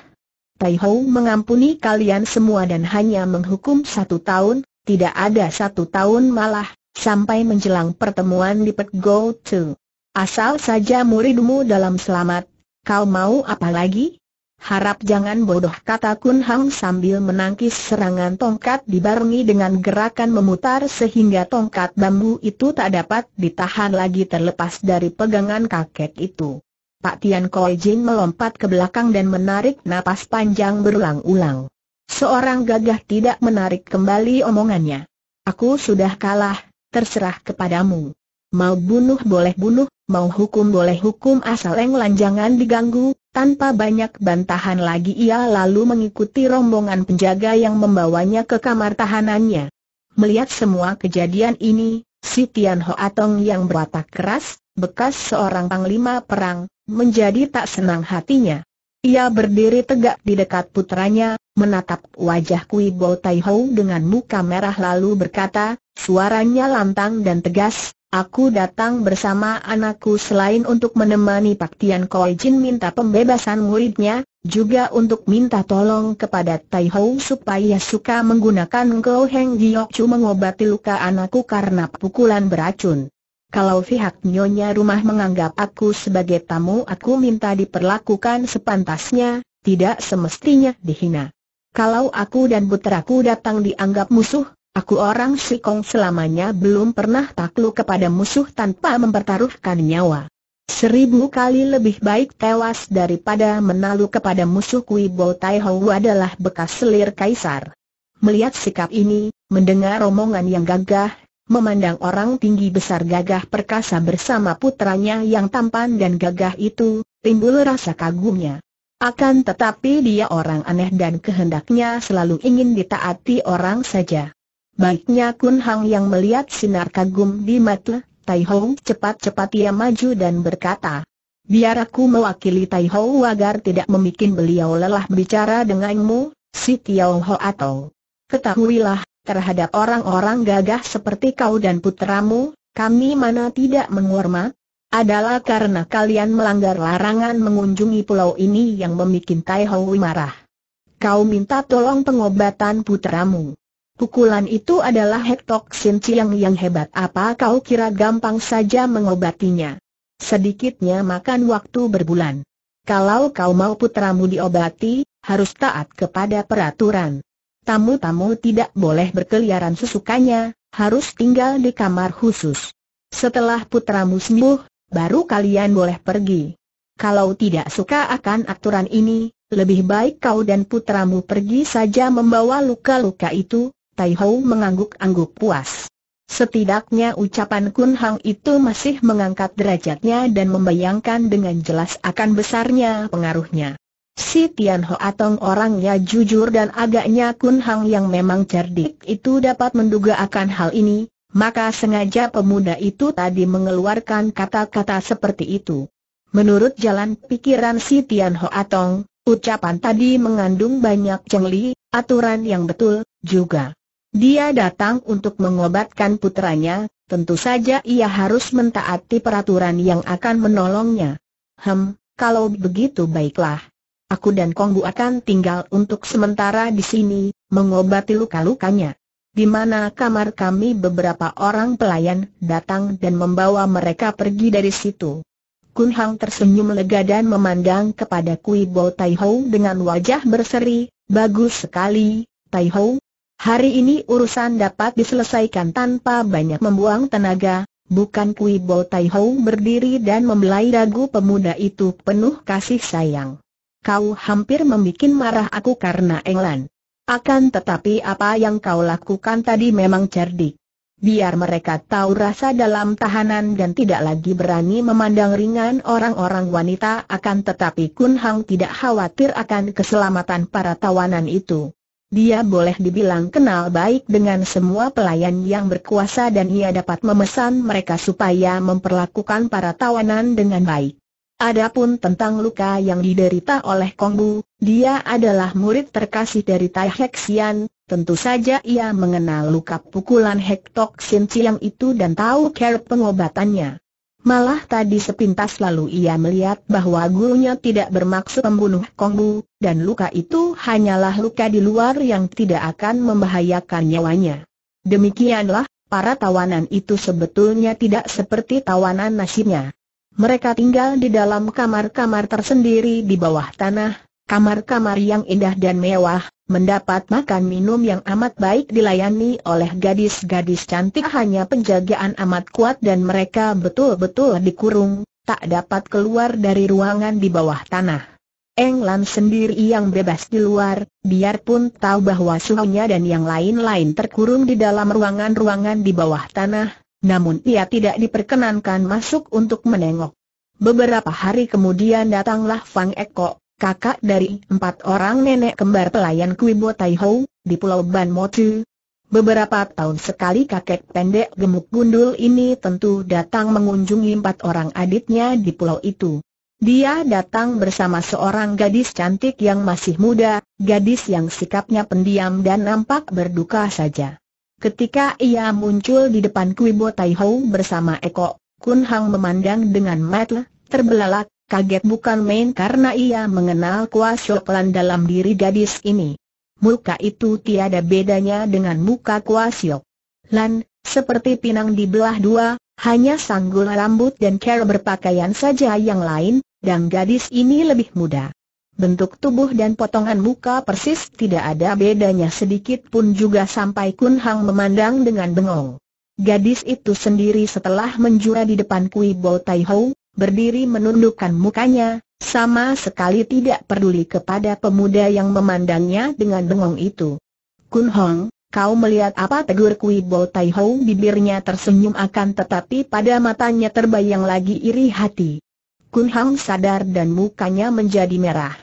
Tai Hou mengampuni kalian semua dan hanya menghukum satu tahun, tidak ada satu tahun malah, sampai menjelang pertemuan di Pet Go To. Asal saja muridmu dalam selamat, kau mau apa lagi? Harap jangan bodoh kata Kun Hang sambil menangkis serangan tongkat dibarengi dengan gerakan memutar sehingga tongkat bambu itu tak dapat ditahan lagi terlepas dari pegangan kakek itu. Pak Tian Koi Jin melompat ke belakang dan menarik napas panjang berulang-ulang. Seorang gagah tidak menarik kembali omongannya. Aku sudah kalah, terserah kepadamu. Mau bunuh boleh bunuh, mau hukum boleh hukum asal Englan jangan diganggu, tanpa banyak bantahan lagi ia lalu mengikuti rombongan penjaga yang membawanya ke kamar tahanannya. Melihat semua kejadian ini, si Tian Ho Atong yang berwatak keras, bekas seorang panglima perang, menjadi tak senang hatinya. Ia berdiri tegak di dekat putranya, menatap wajah Kui Bo Tai Ho dengan muka merah lalu berkata, suaranya lantang dan tegas, Aku datang bersama anakku selain untuk menemani Pak Tian Koi Jin minta pembebasan muridnya, juga untuk minta tolong kepada Tai Ho supaya suka menggunakan Go Heng Giok Chu mengobati luka anakku karena pukulan beracun. Kalau pihak nyonya rumah menganggap aku sebagai tamu aku minta diperlakukan sepantasnya, tidak semestinya dihina. Kalau aku dan puteraku datang dianggap musuh, aku orang Sikong selamanya belum pernah takluk kepada musuh tanpa mempertaruhkan nyawa. Seribu kali lebih baik tewas daripada menalu kepada musuh Kui Bo Tai Hou adalah bekas selir kaisar. Melihat sikap ini, mendengar omongan yang gagah, Memandang orang tinggi besar gagah perkasa bersama putranya yang tampan dan gagah itu, timbul rasa kagumnya. Akan tetapi dia orang aneh dan kehendaknya selalu ingin ditaati orang saja. Baiknya Kun Hang yang melihat sinar kagum di mata Tai Hou cepat-cepat ia maju dan berkata, Biar aku mewakili Tai Hou agar tidak membuat beliau lelah bicara denganmu, si Tiao Ho atau Ketahuilah, terhadap orang-orang gagah seperti kau dan putramu, kami mana tidak menghormat? Adalah karena kalian melanggar larangan mengunjungi pulau ini yang membuat Tai Hoi marah. Kau minta tolong pengobatan putramu. Pukulan itu adalah Hektok Sin Chiang yang hebat apa kau kira gampang saja mengobatinya. Sedikitnya makan waktu berbulan. Kalau kau mau putramu diobati, harus taat kepada peraturan tamu-tamu tidak boleh berkeliaran sesukanya, harus tinggal di kamar khusus. Setelah putramu sembuh, baru kalian boleh pergi. Kalau tidak suka akan aturan ini, lebih baik kau dan putramu pergi saja membawa luka-luka itu, Tai Hou mengangguk-angguk puas. Setidaknya ucapan Kun Hang itu masih mengangkat derajatnya dan membayangkan dengan jelas akan besarnya pengaruhnya. Si Tian Ho Atong orangnya jujur dan agaknya Kun Hang yang memang cerdik itu dapat menduga akan hal ini, maka sengaja pemuda itu tadi mengeluarkan kata-kata seperti itu. Menurut jalan pikiran si Tian Ho Atong, ucapan tadi mengandung banyak cengli, aturan yang betul, juga. Dia datang untuk mengobatkan putranya, tentu saja ia harus mentaati peraturan yang akan menolongnya. Hem, kalau begitu baiklah. Aku dan Kongbu akan tinggal untuk sementara di sini, mengobati luka-lukanya. Di mana kamar kami beberapa orang pelayan datang dan membawa mereka pergi dari situ. Kun Hang tersenyum lega dan memandang kepada Kui Bo Tai Hou dengan wajah berseri, bagus sekali, Tai Hou. Hari ini urusan dapat diselesaikan tanpa banyak membuang tenaga, bukan Kui Bo Tai Hou berdiri dan membelai dagu pemuda itu penuh kasih sayang kau hampir membuat marah aku karena Englan. Akan tetapi apa yang kau lakukan tadi memang cerdik. Biar mereka tahu rasa dalam tahanan dan tidak lagi berani memandang ringan orang-orang wanita akan tetapi Kun Hang tidak khawatir akan keselamatan para tawanan itu. Dia boleh dibilang kenal baik dengan semua pelayan yang berkuasa dan ia dapat memesan mereka supaya memperlakukan para tawanan dengan baik. Adapun tentang luka yang diderita oleh Kongbu, dia adalah murid terkasih dari Tai Hek Xian, tentu saja ia mengenal luka pukulan Hek Tok Sin Chiang itu dan tahu cara pengobatannya. Malah tadi sepintas lalu ia melihat bahwa gurunya tidak bermaksud membunuh Kongbu, dan luka itu hanyalah luka di luar yang tidak akan membahayakan nyawanya. Demikianlah, para tawanan itu sebetulnya tidak seperti tawanan nasibnya. Mereka tinggal di dalam kamar-kamar tersendiri di bawah tanah, kamar-kamar yang indah dan mewah, mendapat makan minum yang amat baik dilayani oleh gadis-gadis cantik hanya penjagaan amat kuat dan mereka betul-betul dikurung, tak dapat keluar dari ruangan di bawah tanah. Englan sendiri yang bebas di luar, biarpun tahu bahwa suhunya dan yang lain-lain terkurung di dalam ruangan-ruangan di bawah tanah, namun ia tidak diperkenankan masuk untuk menengok. Beberapa hari kemudian datanglah Fang Eko, kakak dari empat orang nenek kembar pelayan Kuibo Taiho, di Pulau Ban Motu. Beberapa tahun sekali kakek pendek gemuk gundul ini tentu datang mengunjungi empat orang adiknya di pulau itu. Dia datang bersama seorang gadis cantik yang masih muda, gadis yang sikapnya pendiam dan nampak berduka saja. Ketika ia muncul di depan Kuibo Taihou bersama Eko, Kun Hang memandang dengan mata terbelalak, kaget bukan main karena ia mengenal kuas Yoklan dalam diri gadis ini. Muka itu tiada bedanya dengan muka kuas Yok. Lan, seperti pinang dibelah dua, hanya sanggul rambut dan cara berpakaian saja yang lain, dan gadis ini lebih muda bentuk tubuh dan potongan muka persis tidak ada bedanya sedikit pun juga sampai Kun Hang memandang dengan bengong. Gadis itu sendiri setelah menjura di depan Kui Bo Tai Ho, berdiri menundukkan mukanya, sama sekali tidak peduli kepada pemuda yang memandangnya dengan bengong itu. Kun Hong, kau melihat apa tegur Kui Bo Tai Ho bibirnya tersenyum akan tetapi pada matanya terbayang lagi iri hati. Kun Hang sadar dan mukanya menjadi merah.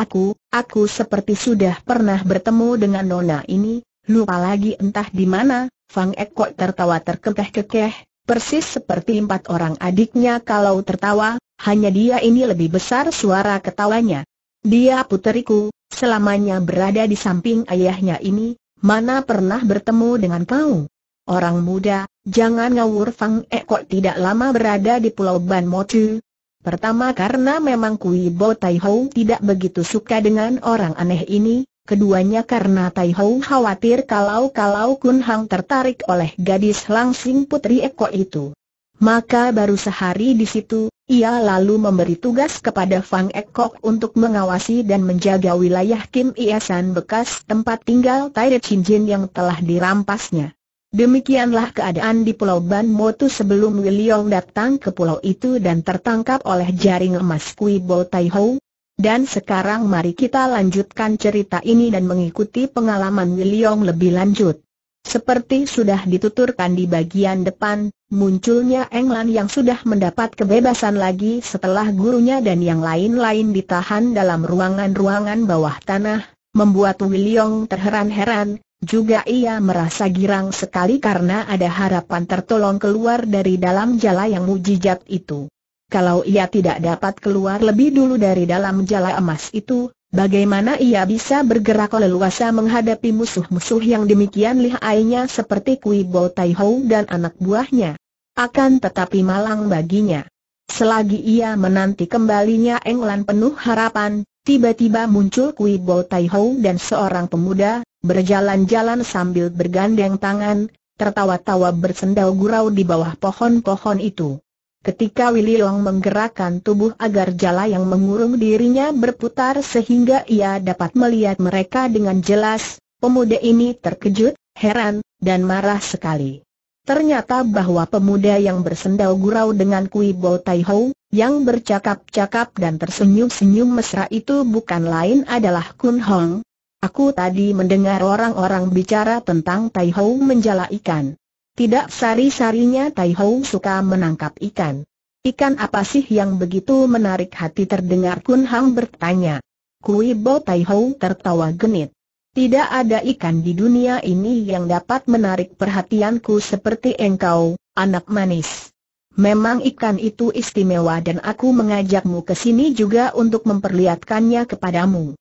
Aku, aku seperti sudah pernah bertemu dengan nona ini, lupa lagi entah di mana, Fang Eko tertawa terkekeh-kekeh, persis seperti empat orang adiknya kalau tertawa, hanya dia ini lebih besar suara ketawanya. Dia puteriku, selamanya berada di samping ayahnya ini, mana pernah bertemu dengan kau? Orang muda, jangan ngawur Fang Eko tidak lama berada di Pulau Ban Motu, Pertama karena memang Kui Bo Tai Ho tidak begitu suka dengan orang aneh ini, keduanya karena Tai Ho khawatir kalau-kalau Kun Hang tertarik oleh gadis langsing putri Eko itu. Maka baru sehari di situ, ia lalu memberi tugas kepada Fang eko untuk mengawasi dan menjaga wilayah Kim Iasan bekas tempat tinggal Tai Chin Jin yang telah dirampasnya. Demikianlah keadaan di Pulau Ban Motu sebelum William datang ke pulau itu dan tertangkap oleh jaring emas Kui Bo Tai Ho. Dan sekarang mari kita lanjutkan cerita ini dan mengikuti pengalaman William lebih lanjut. Seperti sudah dituturkan di bagian depan, munculnya Englan yang sudah mendapat kebebasan lagi setelah gurunya dan yang lain-lain ditahan dalam ruangan-ruangan bawah tanah, membuat William terheran-heran, juga ia merasa girang sekali karena ada harapan tertolong keluar dari dalam jala yang mujijat itu. Kalau ia tidak dapat keluar lebih dulu dari dalam jala emas itu, bagaimana ia bisa bergerak leluasa menghadapi musuh-musuh yang demikian lihainya seperti Kui Bo Tai Hou dan anak buahnya? Akan tetapi malang baginya. Selagi ia menanti kembalinya Englan penuh harapan, tiba-tiba muncul Kui Bo Tai Hou dan seorang pemuda, berjalan-jalan sambil bergandeng tangan, tertawa-tawa bersendau gurau di bawah pohon-pohon itu. Ketika Willy Long menggerakkan tubuh agar jala yang mengurung dirinya berputar sehingga ia dapat melihat mereka dengan jelas, pemuda ini terkejut, heran, dan marah sekali. Ternyata bahwa pemuda yang bersendau gurau dengan Kui Bo Tai Ho, yang bercakap-cakap dan tersenyum-senyum mesra itu bukan lain adalah Kun Hong, Aku tadi mendengar orang-orang bicara tentang Tai Hou menjala ikan. Tidak sari-sarinya Tai Hou suka menangkap ikan. Ikan apa sih yang begitu menarik hati terdengar Kun Hang bertanya. Kui Bo Tai Hou tertawa genit. Tidak ada ikan di dunia ini yang dapat menarik perhatianku seperti engkau, anak manis. Memang ikan itu istimewa dan aku mengajakmu ke sini juga untuk memperlihatkannya kepadamu.